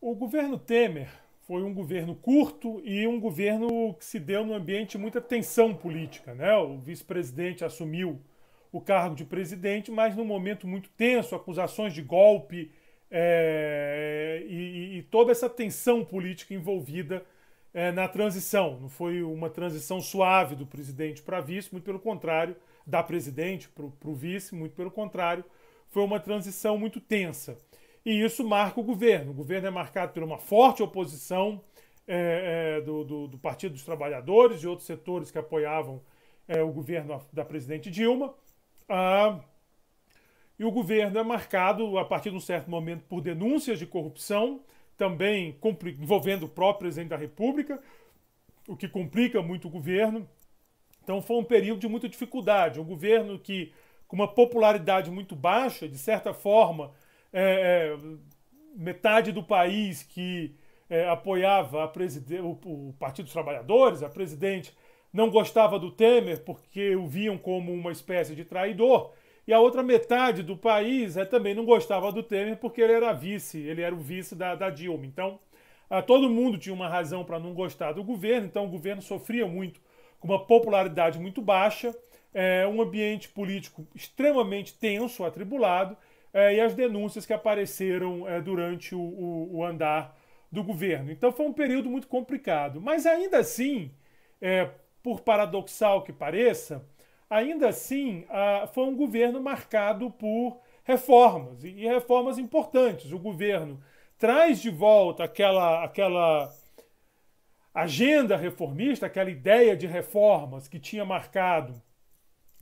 O governo Temer foi um governo curto e um governo que se deu num ambiente de muita tensão política. Né? O vice-presidente assumiu o cargo de presidente, mas num momento muito tenso, acusações de golpe é, e, e, toda essa tensão política envolvida é, na transição. Não foi uma transição suave do presidente para vice, muito pelo contrário, da presidente para o vice, muito pelo contrário, foi uma transição muito tensa. E isso marca o governo. O governo é marcado por uma forte oposição é, é, do, do, do, Partido dos Trabalhadores e outros setores que apoiavam é, o governo da presidente Dilma. Ah, e o governo é marcado, a partir de um certo momento, por denúncias de corrupção, também envolvendo o próprio presidente da República, o que complica muito o governo. Então foi um período de muita dificuldade. Um governo que, com uma popularidade muito baixa, de certa forma, é, é, metade do país que é, apoiava o, o, Partido dos Trabalhadores, a presidente, não gostava do Temer porque o viam como uma espécie de traidor, e a outra metade do país é, também não gostava do Temer porque ele era vice, ele era o vice da, da Dilma. Então, a, todo mundo tinha uma razão para não gostar do governo, então o governo sofria muito, com uma popularidade muito baixa, é, um ambiente político extremamente tenso, atribulado, é, e as denúncias que apareceram é, durante o, o, o, andar do governo. Então foi um período muito complicado. Mas ainda assim, é, por paradoxal que pareça, ainda assim a, foi um governo marcado por reformas, e, e reformas importantes. O governo traz de volta aquela, aquela agenda reformista, aquela ideia de reformas que tinha marcado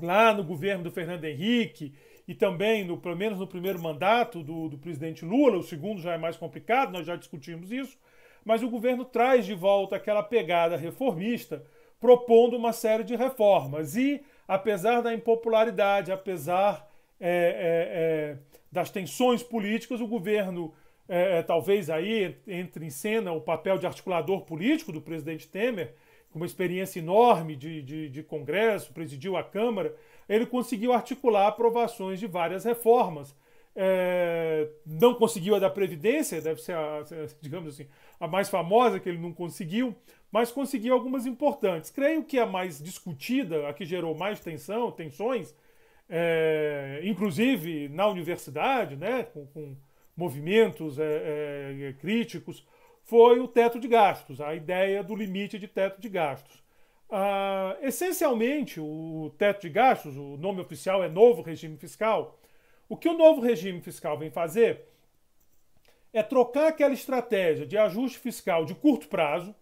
lá no governo do Fernando Henrique e também, no, pelo menos no primeiro mandato do, do presidente Lula, o segundo já é mais complicado, nós já discutimos isso, mas o governo traz de volta aquela pegada reformista, propondo uma série de reformas. E, apesar da impopularidade, apesar é, é, é, das tensões políticas, o governo, é, é, talvez aí entre em cena o papel de articulador político do presidente Temer, com uma experiência enorme de, de, de Congresso, presidiu a Câmara, ele conseguiu articular aprovações de várias reformas. É, não conseguiu a da Previdência, deve ser, a, digamos assim, a mais famosa que ele não conseguiu, mas conseguiu algumas importantes. Creio que a mais discutida, a que gerou mais tensão, tensões, é, inclusive na universidade, né, com, com movimentos é, é críticos, foi o teto de gastos, a ideia do limite de teto de gastos. Ah, essencialmente, o teto de gastos, o nome oficial é novo regime fiscal. O que o novo regime fiscal vem fazer é trocar aquela estratégia de ajuste fiscal de curto prazo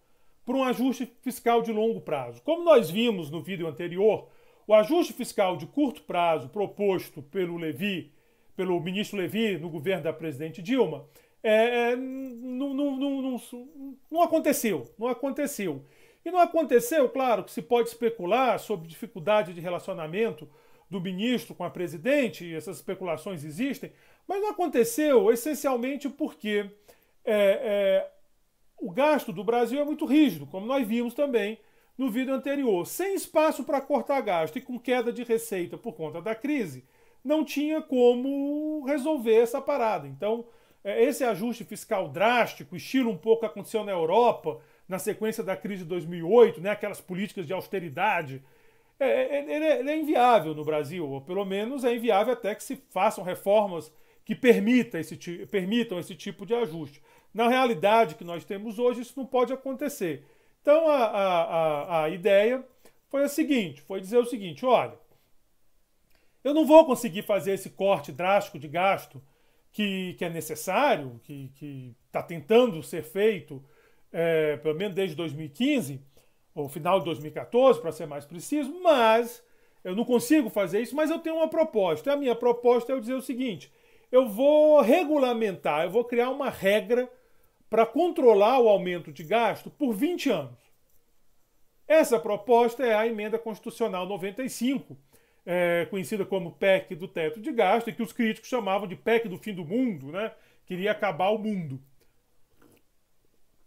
por um ajuste fiscal de longo prazo. Como nós vimos no vídeo anterior, o ajuste fiscal de curto prazo proposto pelo Levi, pelo ministro Levi no governo da presidente Dilma, é, é, não, não, não, não aconteceu, não aconteceu. E não aconteceu, claro, que se pode especular sobre dificuldade de relacionamento do ministro com a presidente, essas especulações existem, mas não aconteceu essencialmente porque é, é, o gasto do Brasil é muito rígido, como nós vimos também no vídeo anterior. Sem espaço para cortar gasto e com queda de receita por conta da crise, não tinha como resolver essa parada. Então, é, esse ajuste fiscal drástico, estilo um pouco aconteceu na Europa, na sequência da crise de 2008, né, aquelas políticas de austeridade, é, é ele, é, ele é inviável no Brasil, ou pelo menos é inviável até que se façam reformas que permita esse, permitam esse tipo de ajuste. Na realidade que nós temos hoje, isso não pode acontecer. Então a, a, a ideia foi a seguinte: foi dizer o seguinte, olha, eu não vou conseguir fazer esse corte drástico de gasto que, que é necessário, que está tentando ser feito é, pelo menos desde 2015, ou final de 2014, para ser mais preciso, mas eu não consigo fazer isso, mas eu tenho uma proposta. A minha proposta é eu dizer o seguinte: eu vou regulamentar, eu vou criar uma regra para controlar o aumento de gasto por 20 anos. Essa proposta é a emenda constitucional 95, é, conhecida como PEC do teto de gasto, e que os críticos chamavam de PEC do fim do mundo, né? Queria acabar o mundo.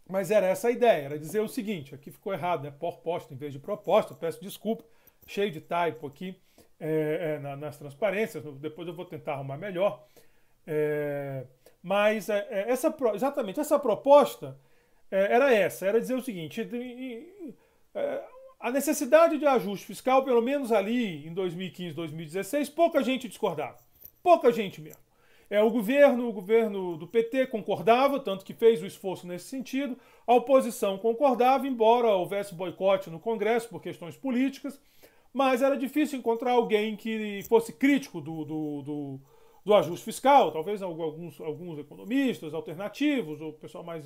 Mas era essa a ideia, era dizer o seguinte, aqui ficou errado, né? Proposta em vez de proposta, peço desculpa, cheio de typo aqui é, é, na, nas transparências, depois eu vou tentar arrumar melhor. É, mas é, é, essa, exatamente essa proposta é, era essa, era dizer o seguinte, a necessidade de ajuste fiscal, pelo menos ali em 2015, 2016, pouca gente discordava, pouca gente mesmo. É, o governo, o governo do PT concordava, tanto que fez o esforço nesse sentido. A oposição concordava, embora houvesse boicote no Congresso por questões políticas, mas era difícil encontrar alguém que fosse crítico do, do, do, do ajuste fiscal, talvez alguns, alguns economistas alternativos, ou pessoal mais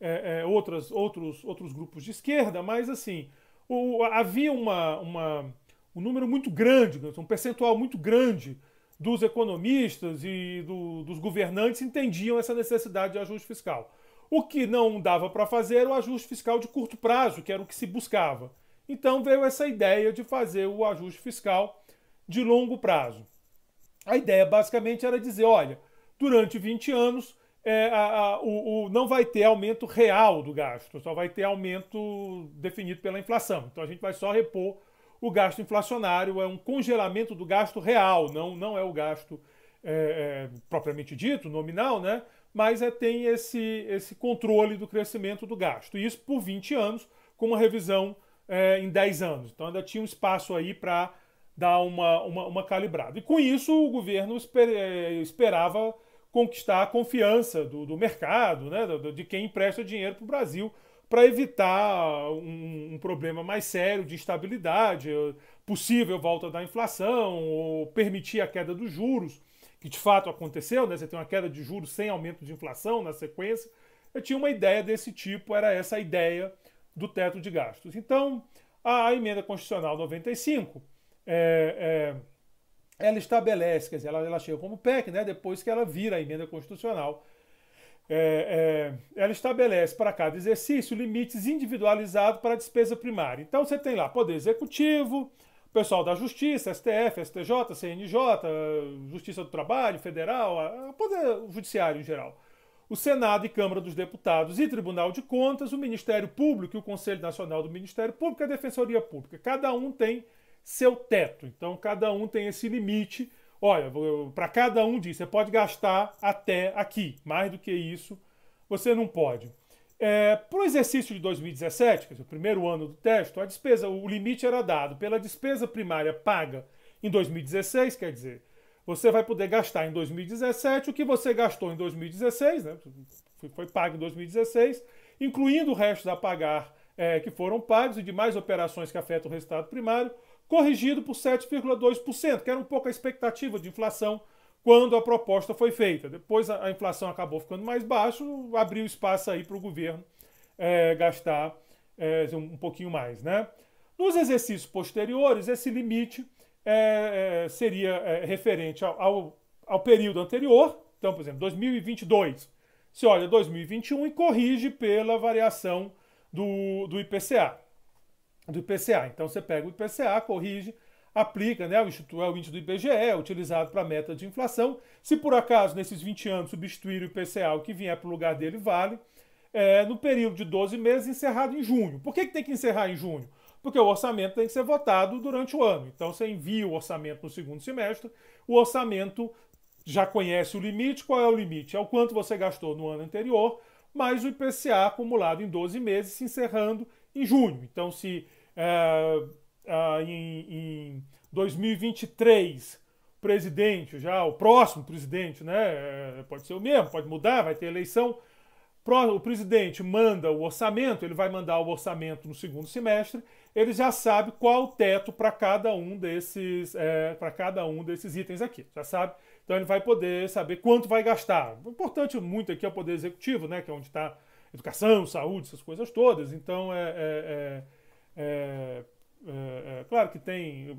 é, é, outras, outros, outros grupos de esquerda, mas assim, o, havia uma, uma, um número muito grande, um percentual muito grande dos economistas e do, dos governantes entendiam essa necessidade de ajuste fiscal. O que não dava para fazer era o ajuste fiscal de curto prazo, que era o que se buscava. Então veio essa ideia de fazer o ajuste fiscal de longo prazo. A ideia basicamente era dizer: olha, durante 20 anos é, a, a, o, o, não vai ter aumento real do gasto, só vai ter aumento definido pela inflação. Então a gente vai só repor o gasto inflacionário é um congelamento do gasto real, não, não é o gasto é, é, propriamente dito, nominal, né? mas é, tem esse, esse controle do crescimento do gasto. isso por 20 anos, com uma revisão é, em 10 anos. Então ainda tinha um espaço aí para dar uma, uma, uma, calibrada. E com isso o governo esper, é, esperava conquistar a confiança do, do mercado, né? de quem empresta dinheiro para o Brasil para evitar um, um, problema mais sério de estabilidade, eh, possível volta da inflação, ou permitir a queda dos juros, que de fato aconteceu, né? Você tem uma queda de juros sem aumento de inflação na sequência. Eu tinha uma ideia desse tipo, era essa a ideia do teto de gastos. Então, a, emenda constitucional 95, é, é, ela estabelece, quer dizer, ela, ela chega como PEC, né? Depois que ela vira a emenda constitucional é, é, ela estabelece para cada exercício limites individualizados para a despesa primária. Então você tem lá Poder Executivo, pessoal da Justiça, STF, STJ, CNJ, Justiça do Trabalho, Federal, Poder Judiciário em geral. O Senado e Câmara dos Deputados e Tribunal de Contas, o Ministério Público e o Conselho Nacional do Ministério Público, a Defensoria Pública. Cada um tem seu teto, então cada um tem esse limite Olha, para cada um disso, você pode gastar até aqui. Mais do que isso, você não pode. É, para o exercício de 2017, que é o primeiro ano do texto, a despesa, o limite era dado pela despesa primária paga em 2016, quer dizer, você vai poder gastar em 2017 o que você gastou em 2016, né? foi pago em 2016, incluindo restos a pagar é, que foram pagos e demais operações que afetam o resultado primário, corrigido por 7,2%, que era um pouco a expectativa de inflação quando a proposta foi feita. Depois a, inflação acabou ficando mais baixa, abriu espaço aí para o governo é, gastar é, um pouquinho mais. Né? Nos exercícios posteriores, esse limite é, é seria é, referente ao, ao, ao período anterior, então, por exemplo, 2022. Se olha 2021 e corrige pela variação do, do IPCA do IPCA. Então você pega o IPCA, corrige, aplica, né? O instituto é o índice do IBGE, é utilizado para a meta de inflação. Se por acaso nesses 20 anos substituir o IPCA, o que vier para o lugar dele vale. É, no período de 12 meses, encerrado em junho. Por que, que tem que encerrar em junho? Porque o orçamento tem que ser votado durante o ano. Então você envia o orçamento no segundo semestre, o orçamento já conhece o limite. Qual é o limite? É o quanto você gastou no ano anterior, mais o IPCA acumulado em 12 meses, se encerrando em junho. Então, se é, é, em, em 2023 o presidente, já o próximo presidente, né, é, pode ser o mesmo, pode mudar, vai ter eleição. O presidente manda o orçamento, ele vai mandar o orçamento no segundo semestre. Ele já sabe qual o teto para cada um desses, é, para cada um desses itens aqui. Já sabe então ele vai poder saber quanto vai gastar. O importante muito aqui é o poder executivo, né, que é onde está educação, saúde, essas coisas todas. Então, é, é, é claro que tem. O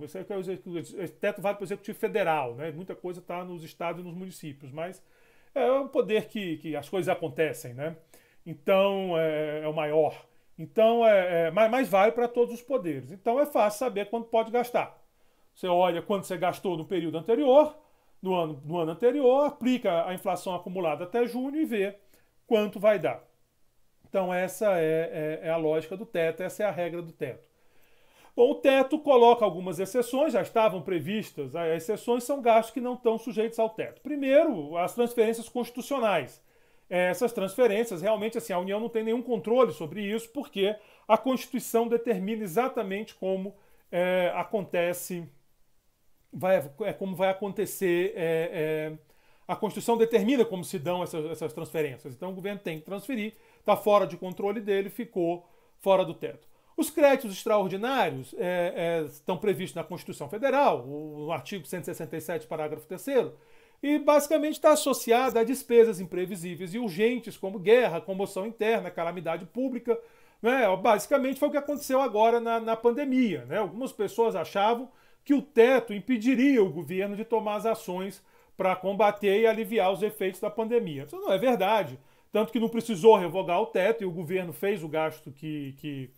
teto vale para o Executivo Federal, né? muita coisa está nos estados e nos municípios, mas é um poder que, que as coisas acontecem, né? Então, é o maior. Então, é, é, mas, vale para todos os poderes. Então, é fácil saber quanto pode gastar. Você olha quanto você gastou no período anterior, no ano, no ano anterior, aplica a inflação acumulada até junho e vê quanto vai dar. Então, essa é, é, é, a lógica do teto, essa é a regra do teto. Bom, o teto coloca algumas exceções, já estavam previstas. As exceções são gastos que não estão sujeitos ao teto. Primeiro, as transferências constitucionais. É, essas transferências, realmente, assim, a União não tem nenhum controle sobre isso, porque a Constituição determina exatamente como é, acontece, vai, é, como vai acontecer é, é, a Constituição determina como se dão essas, essas, transferências. Então, o governo tem que transferir está fora de controle dele, ficou fora do teto. Os créditos extraordinários é, é, estão previstos na Constituição Federal, o, o artigo 167, parágrafo 3 e basicamente está associado a despesas imprevisíveis e urgentes, como guerra, comoção interna, calamidade pública. Né? Basicamente foi o que aconteceu agora na, na pandemia. Né? Algumas pessoas achavam que o teto impediria o governo de tomar as ações para combater e aliviar os efeitos da pandemia. Isso não é verdade. Tanto que não precisou revogar o teto e o governo fez o gasto que, que,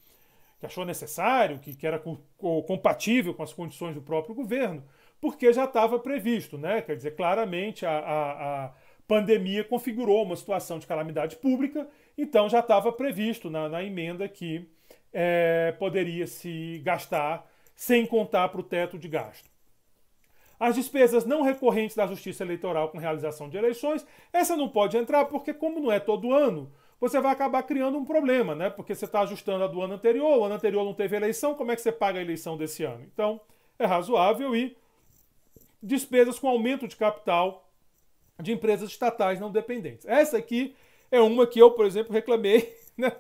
que achou necessário, que, que era co compatível com as condições do próprio governo, porque já estava previsto, né? Quer dizer, claramente a, a, a, pandemia configurou uma situação de calamidade pública, então já estava previsto na, na, emenda que é, poderia se gastar sem contar para o teto de gasto. As despesas não recorrentes da Justiça Eleitoral com realização de eleições, essa não pode entrar porque, como não é todo ano, você vai acabar criando um problema, né? Porque você está ajustando a do ano anterior, o ano anterior não teve eleição, como é que você paga a eleição desse ano? Então, é razoável e despesas com aumento de capital de empresas estatais não dependentes. Essa aqui é uma que eu, por exemplo, reclamei. Né?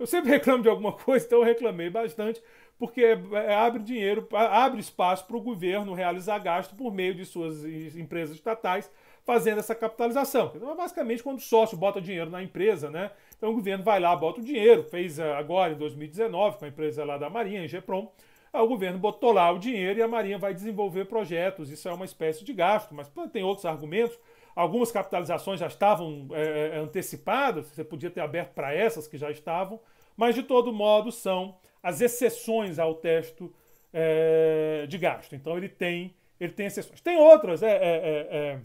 Eu sempre reclamo de alguma coisa, então eu reclamei bastante, porque é, é, abre dinheiro, abre espaço para o governo realizar gasto por meio de suas empresas estatais fazendo essa capitalização. Então, é basicamente quando o sócio bota dinheiro na empresa, né? Então o governo vai lá, bota o dinheiro, fez eh, agora em 2019 com a empresa lá da Marinha, Engeprom, o governo botou lá o dinheiro e a Marinha vai desenvolver projetos. Isso é uma espécie de gasto, mas tem outros argumentos. Algumas capitalizações já estavam é, antecipadas, você podia ter aberto para essas que já estavam, mas de todo modo são as exceções ao texto é, de gasto. Então ele tem, ele tem exceções. Tem outras, é, é, é, é.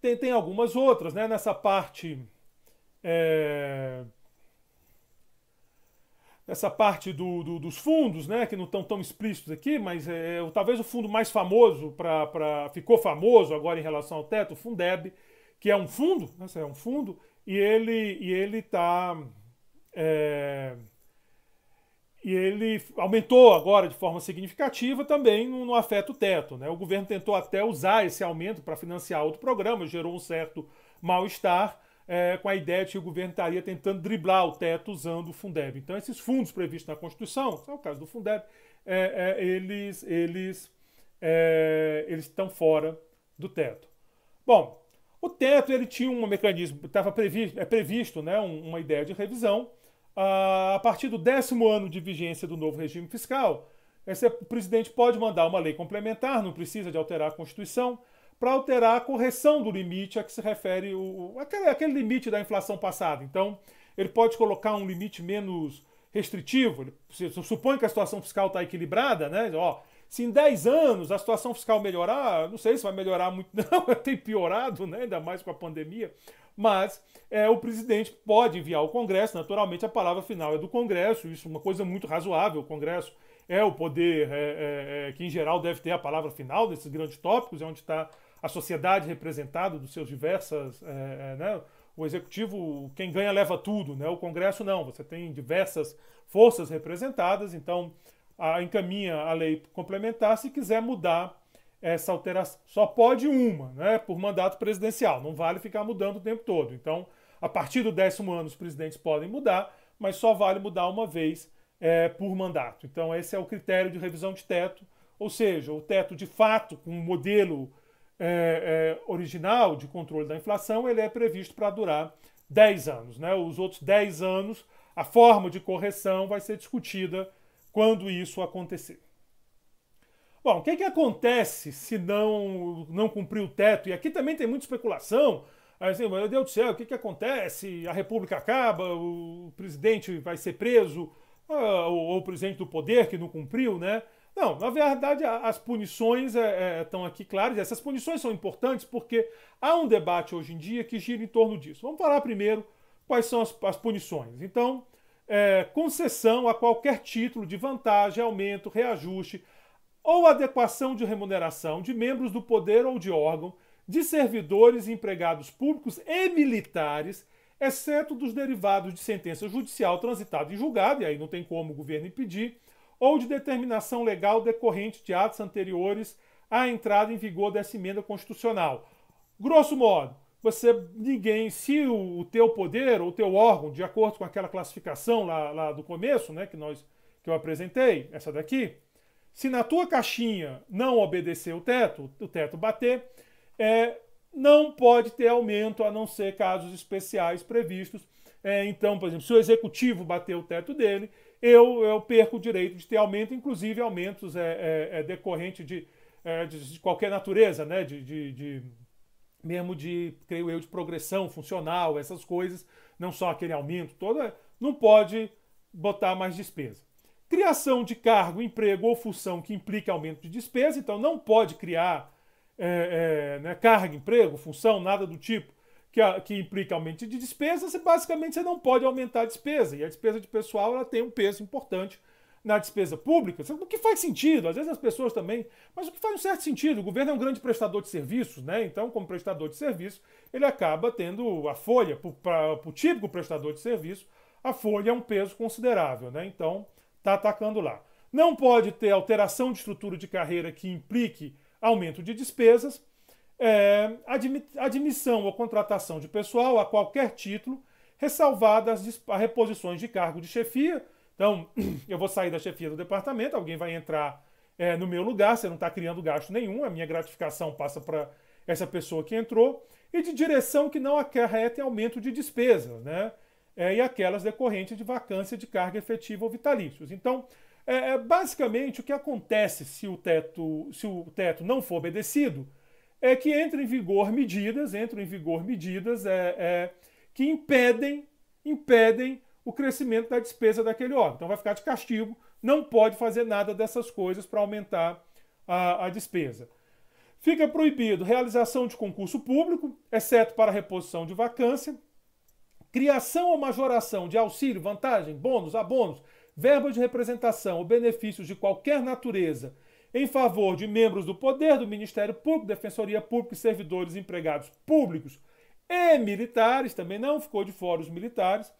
tem, tem algumas outras, né? Nessa parte. É, essa parte do, do, dos fundos, né, que não estão tão explícitos aqui, mas é, talvez o fundo mais famoso para ficou famoso agora em relação ao teto, o Fundeb, que é um fundo, né, é um fundo, e ele e ele está é, e ele aumentou agora de forma significativa também no não afeta o teto. Né? O governo tentou até usar esse aumento para financiar outro programa, gerou um certo mal-estar é, com a ideia de que o governo estaria tentando driblar o teto usando o Fundeb. Então, esses fundos previstos na Constituição, é o caso do Fundeb, é, é, eles eles é, eles estão fora do teto. Bom, o teto ele tinha um mecanismo, estava previsto, é previsto né, uma ideia de revisão a partir do décimo ano de vigência do novo regime fiscal, esse, o presidente pode mandar uma lei complementar, não precisa de alterar a Constituição, para alterar a correção do limite a que se refere o, aquele, aquele limite da inflação passada. Então, ele pode colocar um limite menos restritivo. Ele, se, supõe que a situação fiscal está equilibrada, né? Ó, se em 10 anos a situação fiscal melhorar, não sei se vai melhorar muito, não, tem piorado, né? ainda mais com a pandemia, mas é, o presidente pode enviar ao Congresso, naturalmente a palavra final é do Congresso, isso é uma coisa muito razoável, o Congresso é o poder é, é, é, que, em geral, deve ter a palavra final desses grandes tópicos, é onde está a sociedade representada dos seus diversas. É, é né? O executivo, quem ganha, leva tudo, né? o Congresso não, você tem diversas forças representadas, então a, encaminha a lei complementar se quiser mudar essa alteração. Só pode uma, né? Por mandato presidencial. Não vale ficar mudando o tempo todo. Então, a partir do décimo ano, os presidentes podem mudar, mas só vale mudar uma vez é, por mandato. Então, esse é o critério de revisão de teto, ou seja, o teto de fato, com o modelo é, é, original de controle da inflação, ele é previsto para durar 10 anos. Né? Os outros 10 anos, a forma de correção vai ser discutida quando isso acontecer. Bom, o que, que acontece se não, não cumprir o teto? E aqui também tem muita especulação. Assim, meu Deus do céu, o que, que acontece? A República acaba, o presidente vai ser preso, ah, ou, o presidente do poder que não cumpriu, né? Não, na verdade, as punições é, é, estão aqui claras. Essas punições são importantes porque há um debate hoje em dia que gira em torno disso. Vamos falar primeiro quais são as, as punições. Então, é, concessão a qualquer título de vantagem, aumento, reajuste ou adequação de remuneração de membros do poder ou de órgão, de servidores e empregados públicos e militares, exceto dos derivados de sentença judicial transitada em julgado, e aí não tem como o governo impedir, ou de determinação legal decorrente de atos anteriores à entrada em vigor dessa emenda constitucional. Grosso modo, você ninguém, se o, o teu poder ou o teu órgão, de acordo com aquela classificação lá, lá do começo, né, que nós que eu apresentei, essa daqui, se na tua caixinha não obedecer o teto, o teto bater, é, não pode ter aumento a não ser casos especiais previstos. É, então, por exemplo, se o executivo bater o teto dele, eu, eu perco o direito de ter aumento, inclusive aumentos é, é, é decorrente de, é, de, de, qualquer natureza, né? de, de, de mesmo de, creio eu, de progressão funcional, essas coisas, não só aquele aumento todo é, não pode botar mais despesa. Criação de cargo, emprego ou função que implica aumento de despesa, então não pode criar é, é, né, cargo, emprego, função, nada do tipo que, que implica aumento de despesa, você, basicamente você não pode aumentar a despesa, e a despesa de pessoal ela tem um peso importante na despesa pública, o que faz sentido, às vezes as pessoas também, mas o que faz um certo sentido, o governo é um grande prestador de serviços, né? Então, como prestador de serviço, ele acaba tendo a folha, para o típico prestador de serviço, a folha é um peso considerável, né? Então, está atacando lá. Não pode ter alteração de estrutura de carreira que implique aumento de despesas, é, admissão ou contratação de pessoal a qualquer título, ressalvadas as reposições de cargo de chefia, então, eu vou sair da chefia do departamento, alguém vai entrar é, no meu lugar, você não está criando gasto nenhum, a minha gratificação passa para essa pessoa que entrou, e de direção que não acarreta aumento de despesas, né? É, e aquelas decorrentes de vacância de carga efetiva ou vitalícios. Então, é, é basicamente, o que acontece se o, teto, se o teto não for obedecido é que entram em vigor medidas, entram em vigor medidas é, é que impedem, impedem o crescimento da despesa daquele órgão. Então vai ficar de castigo, não pode fazer nada dessas coisas para aumentar a, a despesa. Fica proibido realização de concurso público, exceto para reposição de vacância, criação ou majoração de auxílio, vantagem, bônus, abônus, verba de representação ou benefícios de qualquer natureza em favor de membros do poder, do Ministério Público, Defensoria Pública e servidores empregados públicos e militares, também não ficou de fora os militares,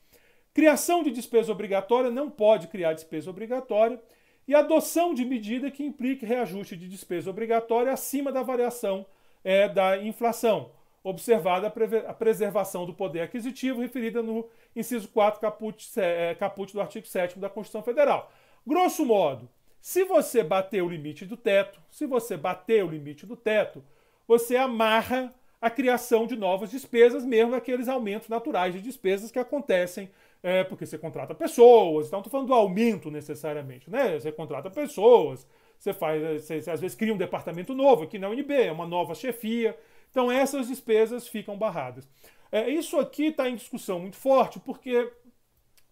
Criação de despesa obrigatória não pode criar despesa obrigatória e adoção de medida que implique reajuste de despesa obrigatória acima da variação é, da inflação, observada a, a, preservação do poder aquisitivo referida no inciso 4, caput, é, caput do artigo 7 da Constituição Federal. Grosso modo, se você bater o limite do teto, se você bater o limite do teto, você amarra a criação de novas despesas, mesmo aqueles aumentos naturais de despesas que acontecem é, porque você contrata pessoas, então estou falando do aumento necessariamente, né? Você contrata pessoas, você faz, eh, você, você, às vezes cria um departamento novo aqui na UNB, é uma nova chefia. Então essas despesas ficam barradas. É, isso aqui está em discussão muito forte, porque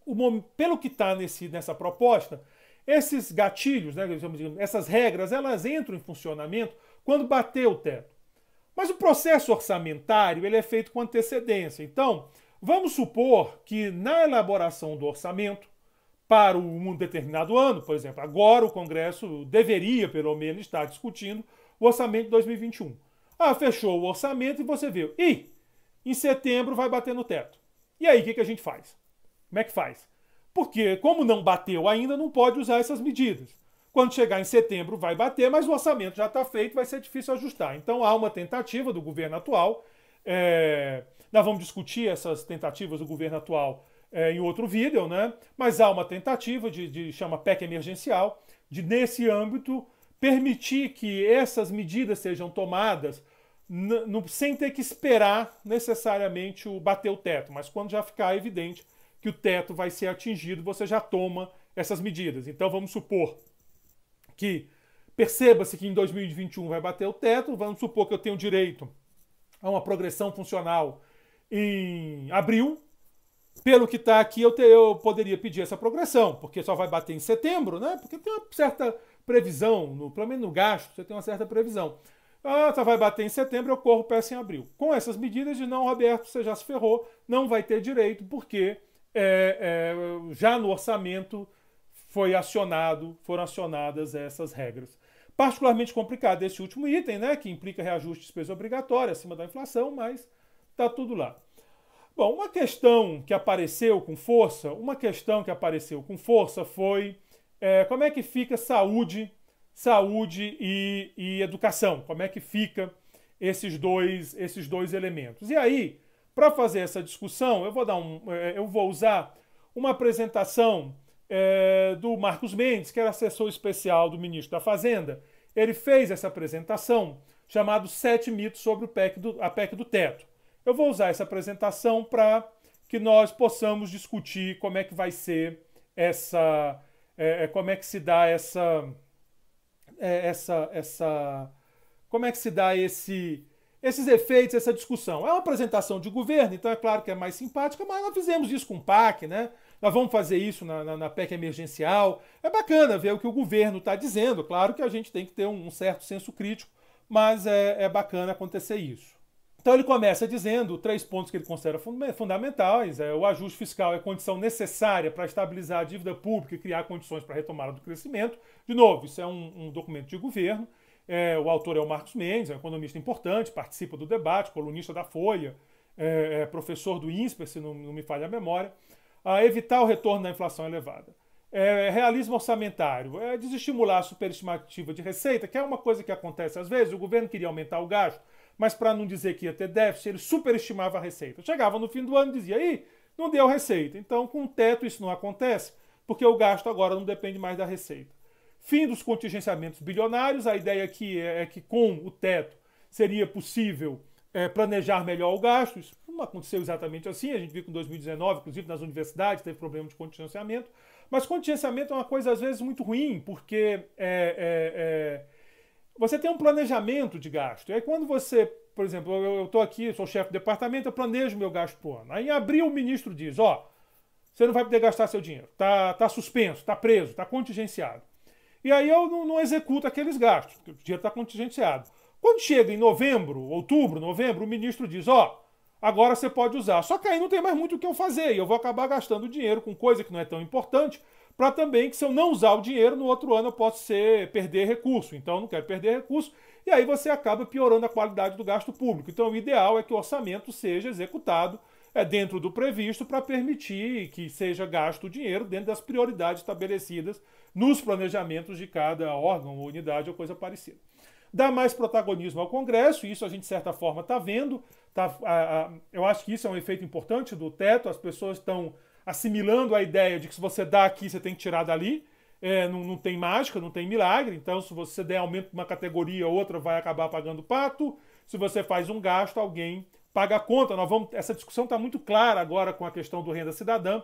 o, pelo que está nessa proposta, esses gatilhos, né, essas regras, elas entram em funcionamento quando bater o teto. Mas o processo orçamentário ele é feito com antecedência. Então, Vamos supor que na elaboração do orçamento para um determinado ano, por exemplo, agora o Congresso deveria, pelo menos, estar discutindo o orçamento de 2021. Ah, fechou o orçamento e você viu. Ih, em setembro vai bater no teto. E aí, o que, que a gente faz? Como é que faz? Porque, como não bateu ainda, não pode usar essas medidas. Quando chegar em setembro, vai bater, mas o orçamento já está feito, vai ser difícil ajustar. Então, há uma tentativa do governo atual. É nós vamos discutir essas tentativas do governo atual é, em outro vídeo, né? Mas há uma tentativa de, de chama PEC emergencial, de nesse âmbito permitir que essas medidas sejam tomadas no, sem ter que esperar necessariamente o bater o teto, mas quando já ficar evidente que o teto vai ser atingido, você já toma essas medidas. Então vamos supor que perceba-se que em 2021 vai bater o teto, vamos supor que eu tenho direito a uma progressão funcional em abril, pelo que está aqui, eu, te, eu poderia pedir essa progressão, porque só vai bater em setembro, né? Porque tem uma certa previsão, no, pelo menos no gasto, você tem uma certa previsão. Ah, só vai bater em setembro, eu corro peça em abril. Com essas medidas de não, Roberto, você já se ferrou, não vai ter direito, porque é, é, já no orçamento foi acionado, foram acionadas essas regras. Particularmente complicado esse último item, né? Que implica reajuste de despesa obrigatória acima da inflação, mas Está tudo lá. Bom, uma questão que apareceu com força, uma questão que apareceu com força foi é, como é que fica saúde, saúde e, e, educação, como é que fica esses dois, esses dois elementos. E aí, para fazer essa discussão, eu vou dar um, é, eu vou usar uma apresentação é, do Marcos Mendes, que era assessor especial do ministro da Fazenda. Ele fez essa apresentação chamado Sete Mitos sobre o PEC do, a PEC do Teto. Eu vou usar essa apresentação para que nós possamos discutir como é que vai ser essa, é, é, como é que se dá essa, é, essa, essa, como é que se dá esse, esses efeitos, essa discussão. É uma apresentação de governo, então é claro que é mais simpática, mas nós fizemos isso com o PAC, né? Nós vamos fazer isso na, na, na PEC emergencial. É bacana ver o que o governo está dizendo. Claro que a gente tem que ter um, um certo senso crítico, mas é, é bacana acontecer isso. Então ele começa dizendo três pontos que ele considera fundamentais: é, o ajuste fiscal é condição necessária para estabilizar a dívida pública e criar condições para a retomada do crescimento. De novo, isso é um, um documento de governo. É, o autor é o Marcos Mendes, é um economista importante, participa do debate, colunista da Folha, é, é professor do INSPER, se não, não me falha a memória. A evitar o retorno da inflação elevada. É, realismo orçamentário, é desestimular a superestimativa de receita, que é uma coisa que acontece às vezes. O governo queria aumentar o gasto, mas para não dizer que ia ter déficit, ele superestimava a receita. Chegava no fim do ano e dizia, aí, não deu receita. Então, com o teto, isso não acontece, porque o gasto agora não depende mais da receita. Fim dos contingenciamentos bilionários, a ideia aqui é, é que com o teto seria possível é, planejar melhor o gasto. Isso não aconteceu exatamente assim, a gente viu que em 2019, inclusive nas universidades, teve problema de contingenciamento. Mas contingenciamento é uma coisa, às vezes, muito ruim, porque é, é, é você tem um planejamento de gasto. E aí quando você, por exemplo, eu estou aqui, sou chefe do departamento, eu planejo meu gasto por ano. Aí em abril o ministro diz, ó, você não vai poder gastar seu dinheiro, tá, tá suspenso, tá preso, tá contingenciado. E aí eu não, não executo aqueles gastos, porque o dinheiro está contingenciado. Quando chega em novembro, outubro, novembro, o ministro diz, ó, agora você pode usar. Só que aí não tem mais muito o que eu fazer e eu vou acabar gastando dinheiro com coisa que não é tão importante, para também que se eu não usar o dinheiro, no outro ano eu posso ser, perder recurso. Então eu não quero perder recurso. E aí você acaba piorando a qualidade do gasto público. Então o ideal é que o orçamento seja executado é, dentro do previsto para permitir que seja gasto o dinheiro dentro das prioridades estabelecidas nos planejamentos de cada órgão, ou unidade ou coisa parecida. Dá mais protagonismo ao Congresso, e isso a gente, de certa forma, está vendo. Tá, a, a, eu acho que isso é um efeito importante do teto, as pessoas estão assimilando a ideia de que se você dá aqui, você tem que tirar dali. É, não, não, tem mágica, não tem milagre. Então, se você der aumento de uma categoria, outra vai acabar pagando pato. Se você faz um gasto, alguém paga a conta. Nós vamos, essa discussão está muito clara agora com a questão do renda cidadã,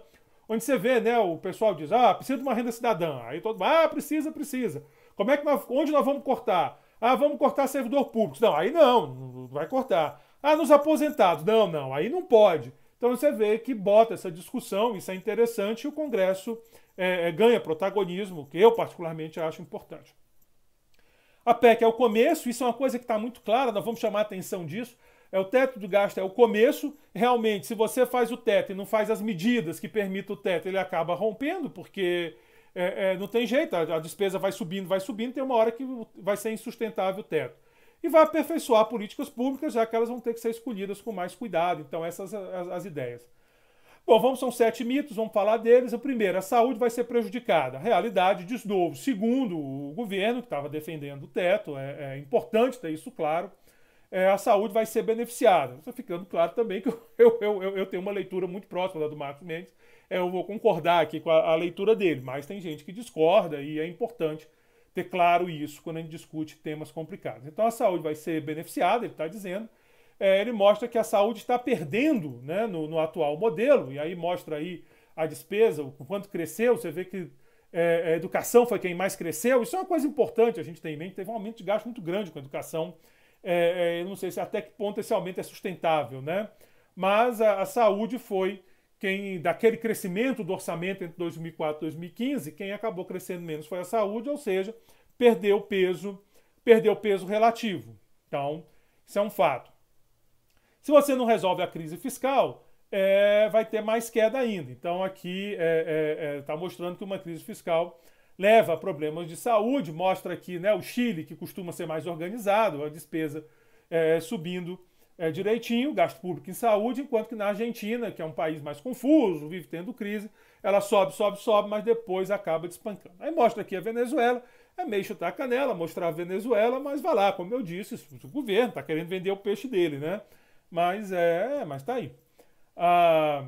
onde você vê, né? O pessoal diz, ah, precisa de uma renda cidadã. Aí todo mundo, ah, precisa, precisa. Como é que nós, onde nós vamos cortar? Ah, vamos cortar servidor público. Não, aí não, não vai cortar. Ah, nos aposentados. Não, não, aí não pode. Então você vê que bota essa discussão, isso é interessante, e o Congresso é, é, ganha protagonismo, que eu particularmente acho importante. A PEC é o começo, isso é uma coisa que está muito clara, nós vamos chamar a atenção disso. É o teto do gasto, é o começo. Realmente, se você faz o teto e não faz as medidas que permitam o teto, ele acaba rompendo, porque é, é, não tem jeito, a, a despesa vai subindo, vai subindo, tem uma hora que vai ser insustentável o teto e vai aperfeiçoar políticas públicas, já que elas vão ter que ser escolhidas com mais cuidado. Então, essas as, as ideias. Bom, vamos, são sete mitos, vamos falar deles. O primeiro, a saúde vai ser prejudicada. realidade diz novo. Segundo, o governo, que estava defendendo o teto, é, é, importante ter isso claro, é, a saúde vai ser beneficiada. Está ficando claro também que eu, eu, eu, eu, tenho uma leitura muito próxima da do Marcos Mendes. É, eu vou concordar aqui com a, a leitura dele, mas tem gente que discorda e é importante ter claro isso quando a gente discute temas complicados. Então a saúde vai ser beneficiada, ele está dizendo. É, ele mostra que a saúde está perdendo né, no, no, atual modelo, e aí mostra aí a despesa, o quanto cresceu, você vê que é, a educação foi quem mais cresceu, isso é uma coisa importante a gente tem em mente, teve um aumento de gasto muito grande com a educação, é, é, eu não sei se até que ponto esse aumento é sustentável, né? mas a, a saúde foi quem daquele crescimento do orçamento entre 2004 e 2015, quem acabou crescendo menos foi a saúde, ou seja, perdeu peso, perdeu peso relativo. Então, isso é um fato. Se você não resolve a crise fiscal, é, vai ter mais queda ainda. Então, aqui está é, é, é tá mostrando que uma crise fiscal leva a problemas de saúde, mostra aqui né, o Chile, que costuma ser mais organizado, a despesa é, subindo é, direitinho gasto público em saúde, enquanto que na Argentina, que é um país mais confuso, vive tendo crise, ela sobe, sobe, sobe, mas depois acaba despancando. Aí mostra aqui a Venezuela, é meio chutar a canela, mostrar a Venezuela, mas vai lá, como eu disse, o governo está querendo vender o peixe dele, né? Mas é, mas tá aí. Ah,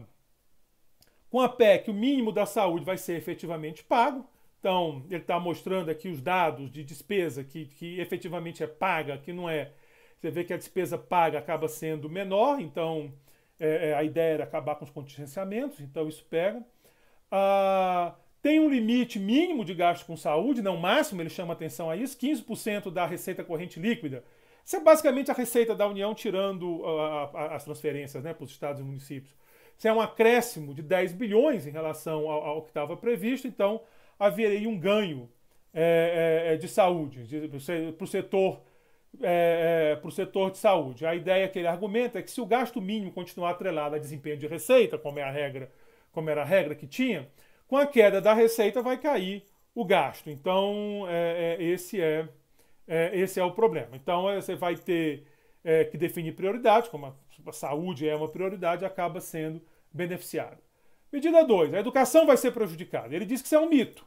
com a PEC, o mínimo da saúde vai ser efetivamente pago. Então, ele está mostrando aqui os dados de despesa que, que efetivamente é paga, que não é você vê que a despesa paga acaba sendo menor, então é, é, a ideia era acabar com os contingenciamentos, então isso pega. Ah, tem um limite mínimo de gasto com saúde, não máximo, ele chama atenção a isso, 15% da receita corrente líquida. Isso é basicamente a receita da União tirando ah, a, a, as transferências né, para os estados e municípios. Isso é um acréscimo de 10 bilhões em relação ao, ao que estava previsto, então haveria um ganho é, é, é de saúde para o setor é, é para o setor de saúde. A ideia que ele argumenta é que se o gasto mínimo continuar atrelado a desempenho de receita, como é a regra, como era a regra que tinha, com a queda da receita vai cair o gasto. Então é, é, esse é, é esse é o problema. Então é, você vai ter que definir prioridades, como a, a saúde é uma prioridade, acaba sendo beneficiada. Medida 2, a educação vai ser prejudicada. Ele diz que isso é um mito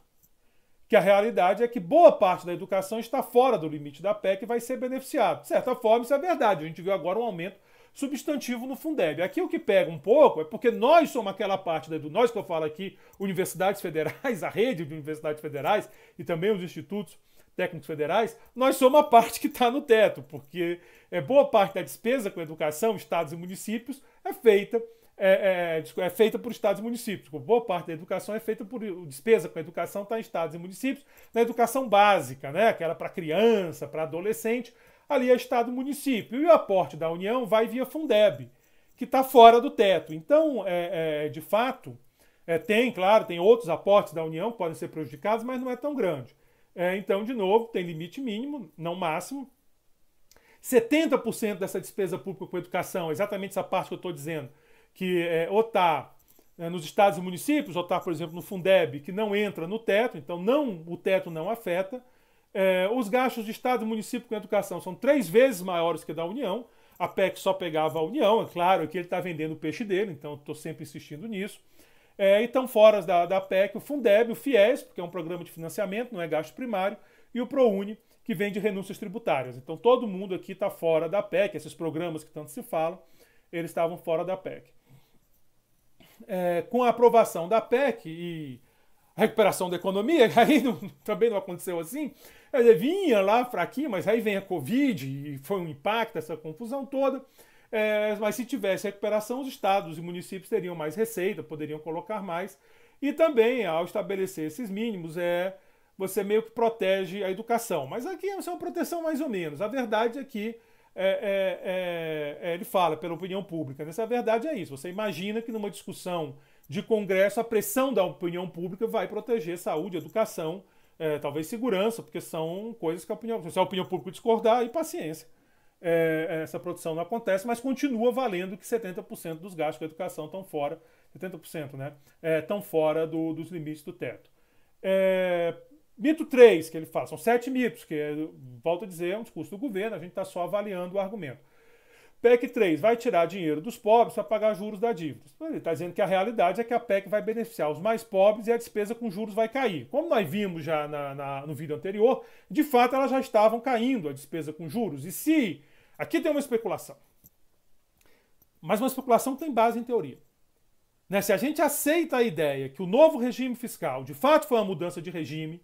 que a realidade é que boa parte da educação está fora do limite da PEC e vai ser beneficiado. De certa forma, isso é verdade. A gente viu agora um aumento substantivo no Fundeb. Aqui o que pega um pouco é porque nós somos aquela parte da educação. nós que eu falo aqui, universidades federais, a rede de universidades federais e também os institutos técnicos federais, nós somos a parte que está no teto, porque é boa parte da despesa com educação, estados e municípios, é feita é, é, é, é feita por estados e municípios. Tipo, boa parte da educação é feita por despesa com a educação está em estados e municípios. Na educação básica, né, era para criança, para adolescente, ali é estado e município. E o aporte da União vai via Fundeb, que está fora do teto. Então, é, é de fato, é, tem, claro, tem outros aportes da União que podem ser prejudicados, mas não é tão grande. É, então, de novo, tem limite mínimo, não máximo. 70% dessa despesa pública com educação, exatamente essa parte que eu estou dizendo, que é, OTAR é, nos estados e municípios, OTAR, por exemplo, no Fundeb, que não entra no teto, então não o teto não afeta. É, os gastos de estado e município com educação são três vezes maiores que da União. A PEC só pegava a União, é claro que ele está vendendo o peixe dele, então estou sempre insistindo nisso. É, então, fora da, da PEC, o Fundeb, o FIES, porque é um programa de financiamento, não é gasto primário, e o ProUni, que vem de renúncias tributárias. Então, todo mundo aqui está fora da PEC, esses programas que tanto se falam, eles estavam fora da PEC é, com a aprovação da PEC e a recuperação da economia, aí não, também não aconteceu assim, ele vinha lá fraquinho, mas aí vem a Covid e foi um impacto, essa confusão toda. É, mas se tivesse recuperação, os estados e municípios teriam mais receita, poderiam colocar mais. E também, ao estabelecer esses mínimos, é, você meio que protege a educação. Mas aqui é uma proteção mais ou menos. A verdade é que é, é, é, é, ele fala pela opinião pública. Nessa verdade é isso. Você imagina que numa discussão de Congresso a pressão da opinião pública vai proteger saúde, educação, é, talvez segurança, porque são coisas que a opinião, se a opinião pública discordar, e paciência. É, essa produção não acontece, mas continua valendo que 70% dos gastos com educação estão fora, 70%, né? Estão fora do, dos limites do teto. É, Mito 3 que ele fala, são sete mitos, que, é, volto a dizer, é um discurso do governo, a gente está só avaliando o argumento. PEC 3 vai tirar dinheiro dos pobres para pagar juros da dívida. Ele está dizendo que a realidade é que a PEC vai beneficiar os mais pobres e a despesa com juros vai cair. Como nós vimos já na, na, no vídeo anterior, de fato elas já estavam caindo, a despesa com juros. E se. Aqui tem uma especulação. Mas uma especulação tem base em teoria. Né? Se a gente aceita a ideia que o novo regime fiscal de fato foi uma mudança de regime,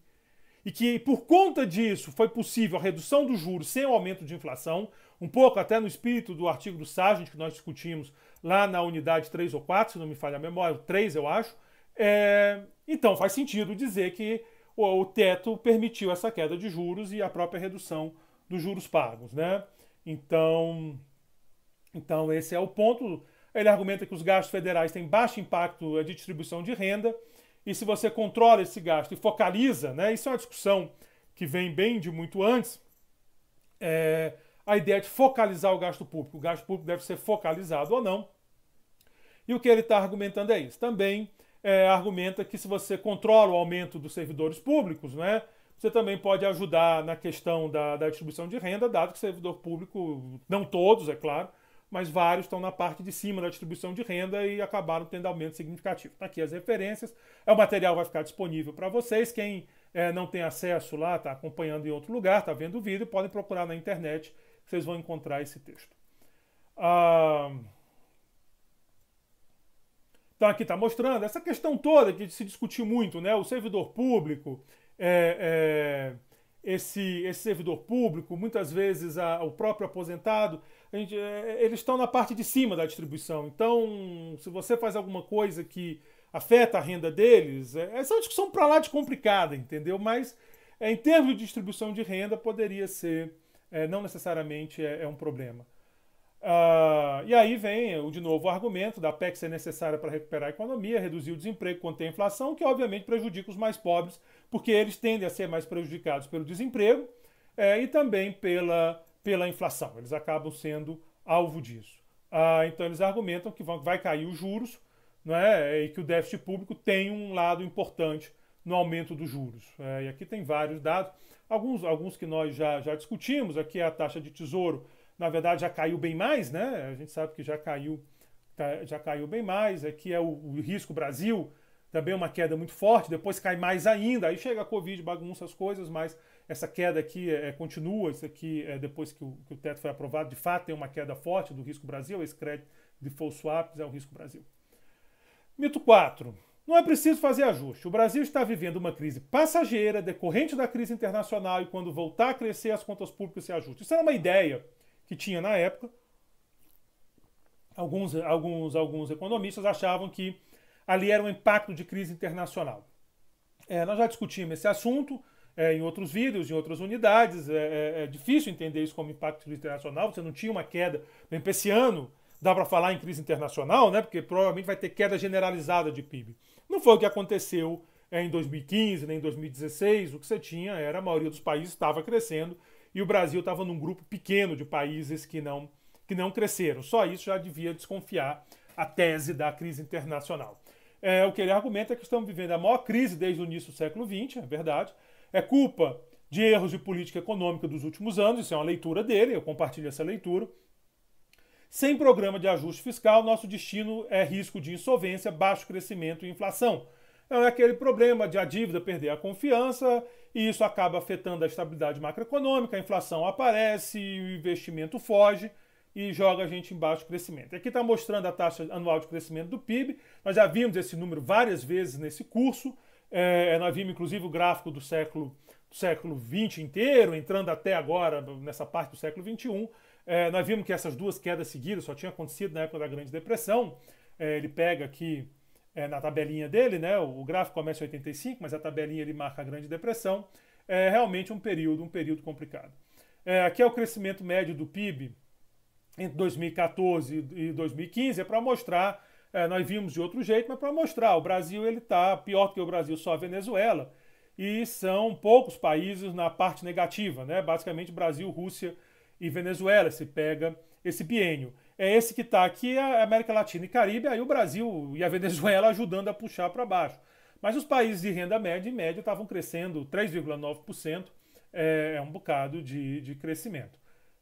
e que por conta disso foi possível a redução do juros sem o aumento de inflação, um pouco até no espírito do artigo do Sargent que nós discutimos lá na unidade 3 ou 4, se não me falha a memória, 3 eu acho. É, então faz sentido dizer que o, teto permitiu essa queda de juros e a própria redução dos juros pagos. Né? Então, então esse é o ponto. Ele argumenta que os gastos federais têm baixo impacto de distribuição de renda e se você controla esse gasto e focaliza, né, isso é uma discussão que vem bem de muito antes, é, a ideia é de focalizar o gasto público. O gasto público deve ser focalizado ou não. E o que ele está argumentando é isso. Também é, argumenta que se você controla o aumento dos servidores públicos, né, você também pode ajudar na questão da, da distribuição de renda, dado que o servidor público, não todos, é claro, mas vários estão na parte de cima da distribuição de renda e acabaram tendo aumento significativo. Está aqui as referências. É o material vai ficar disponível para vocês. Quem é, não tem acesso lá, está acompanhando em outro lugar, está vendo o vídeo, podem procurar na internet, vocês vão encontrar esse texto. Ah, então aqui está mostrando essa questão toda que se discutiu muito, né? O servidor público, é, é, esse, esse servidor público, muitas vezes a, o próprio aposentado, gente, é, é, eles estão na parte de cima da distribuição. Então, se você faz alguma coisa que afeta a renda deles, é, essa é uma discussão para lá de complicada, entendeu? Mas em termos de distribuição de renda, poderia ser, é, não necessariamente é, é um problema. Ah, e aí vem, de novo, o argumento da PEC ser necessária para recuperar a economia, reduzir o desemprego, conter a inflação, que obviamente prejudica os mais pobres, porque eles tendem a ser mais prejudicados pelo desemprego é, e também pela pela inflação. Eles acabam sendo alvo disso. Ah, então eles argumentam que vão, vai cair os juros né, e que o déficit público tem um lado importante no aumento dos juros. É, e aqui tem vários dados, alguns, alguns que nós já, já discutimos, aqui a taxa de tesouro, na verdade, já caiu bem mais, né? A gente sabe que já caiu, tá, já caiu bem mais, aqui é o, o risco Brasil, também uma queda muito forte, depois cai mais ainda, aí chega a Covid, bagunça as coisas, mas essa queda aqui é, é, continua, isso aqui é, depois que o, que o, teto foi aprovado, de fato tem uma queda forte do risco Brasil, esse crédito de full swaps é o risco Brasil. Mito 4. Não é preciso fazer ajuste. O Brasil está vivendo uma crise passageira, decorrente da crise internacional, e quando voltar a crescer, as contas públicas se ajustam. Isso era uma ideia que tinha na época. Alguns, alguns, alguns economistas achavam que ali era um impacto de crise internacional. É, nós já discutimos esse assunto é, em outros vídeos, em outras unidades. É, é, é difícil entender isso como impacto internacional. Você não tinha uma queda. Bem, esse ano dá para falar em crise internacional, né? Porque provavelmente vai ter queda generalizada de PIB. Não foi o que aconteceu é, em 2015, nem em 2016. O que você tinha era a maioria dos países estava crescendo e o Brasil estava num grupo pequeno de países que não, que não cresceram. Só isso já devia desconfiar a tese da crise internacional. É, o que ele argumenta é que estamos vivendo a maior crise desde o início do século XX, é verdade, é culpa de erros de política econômica dos últimos anos, isso é uma leitura dele, eu compartilho essa leitura. Sem programa de ajuste fiscal, nosso destino é risco de insolvência, baixo crescimento e inflação. Então, é aquele problema de a dívida perder a confiança e isso acaba afetando a estabilidade macroeconômica, a inflação aparece, o investimento foge e joga a gente em baixo crescimento. aqui está mostrando a taxa anual de crescimento do PIB, nós já vimos esse número várias vezes nesse curso, é, é nós vimos, inclusive, o gráfico do século do século XX inteiro, entrando até agora nessa parte do século XXI. É, nós vimos que essas duas quedas seguidas só tinham acontecido na época da Grande Depressão. É, ele pega aqui é, na tabelinha dele, né? O, gráfico começa em 85, mas a tabelinha ele marca a Grande Depressão. É realmente um período, um período complicado. É, aqui é o crescimento médio do PIB entre 2014 e 2015, é para mostrar é, nós vimos de outro jeito, mas para mostrar, o Brasil ele está pior que o Brasil, só a Venezuela. E são poucos países na parte negativa, né? Basicamente Brasil, Rússia e Venezuela se pega esse bienio. É esse que está aqui, é a América Latina e Caribe, aí o Brasil e a Venezuela ajudando a puxar para baixo. Mas os países de renda média e média estavam crescendo 3,9%, é, é, um bocado de, de crescimento.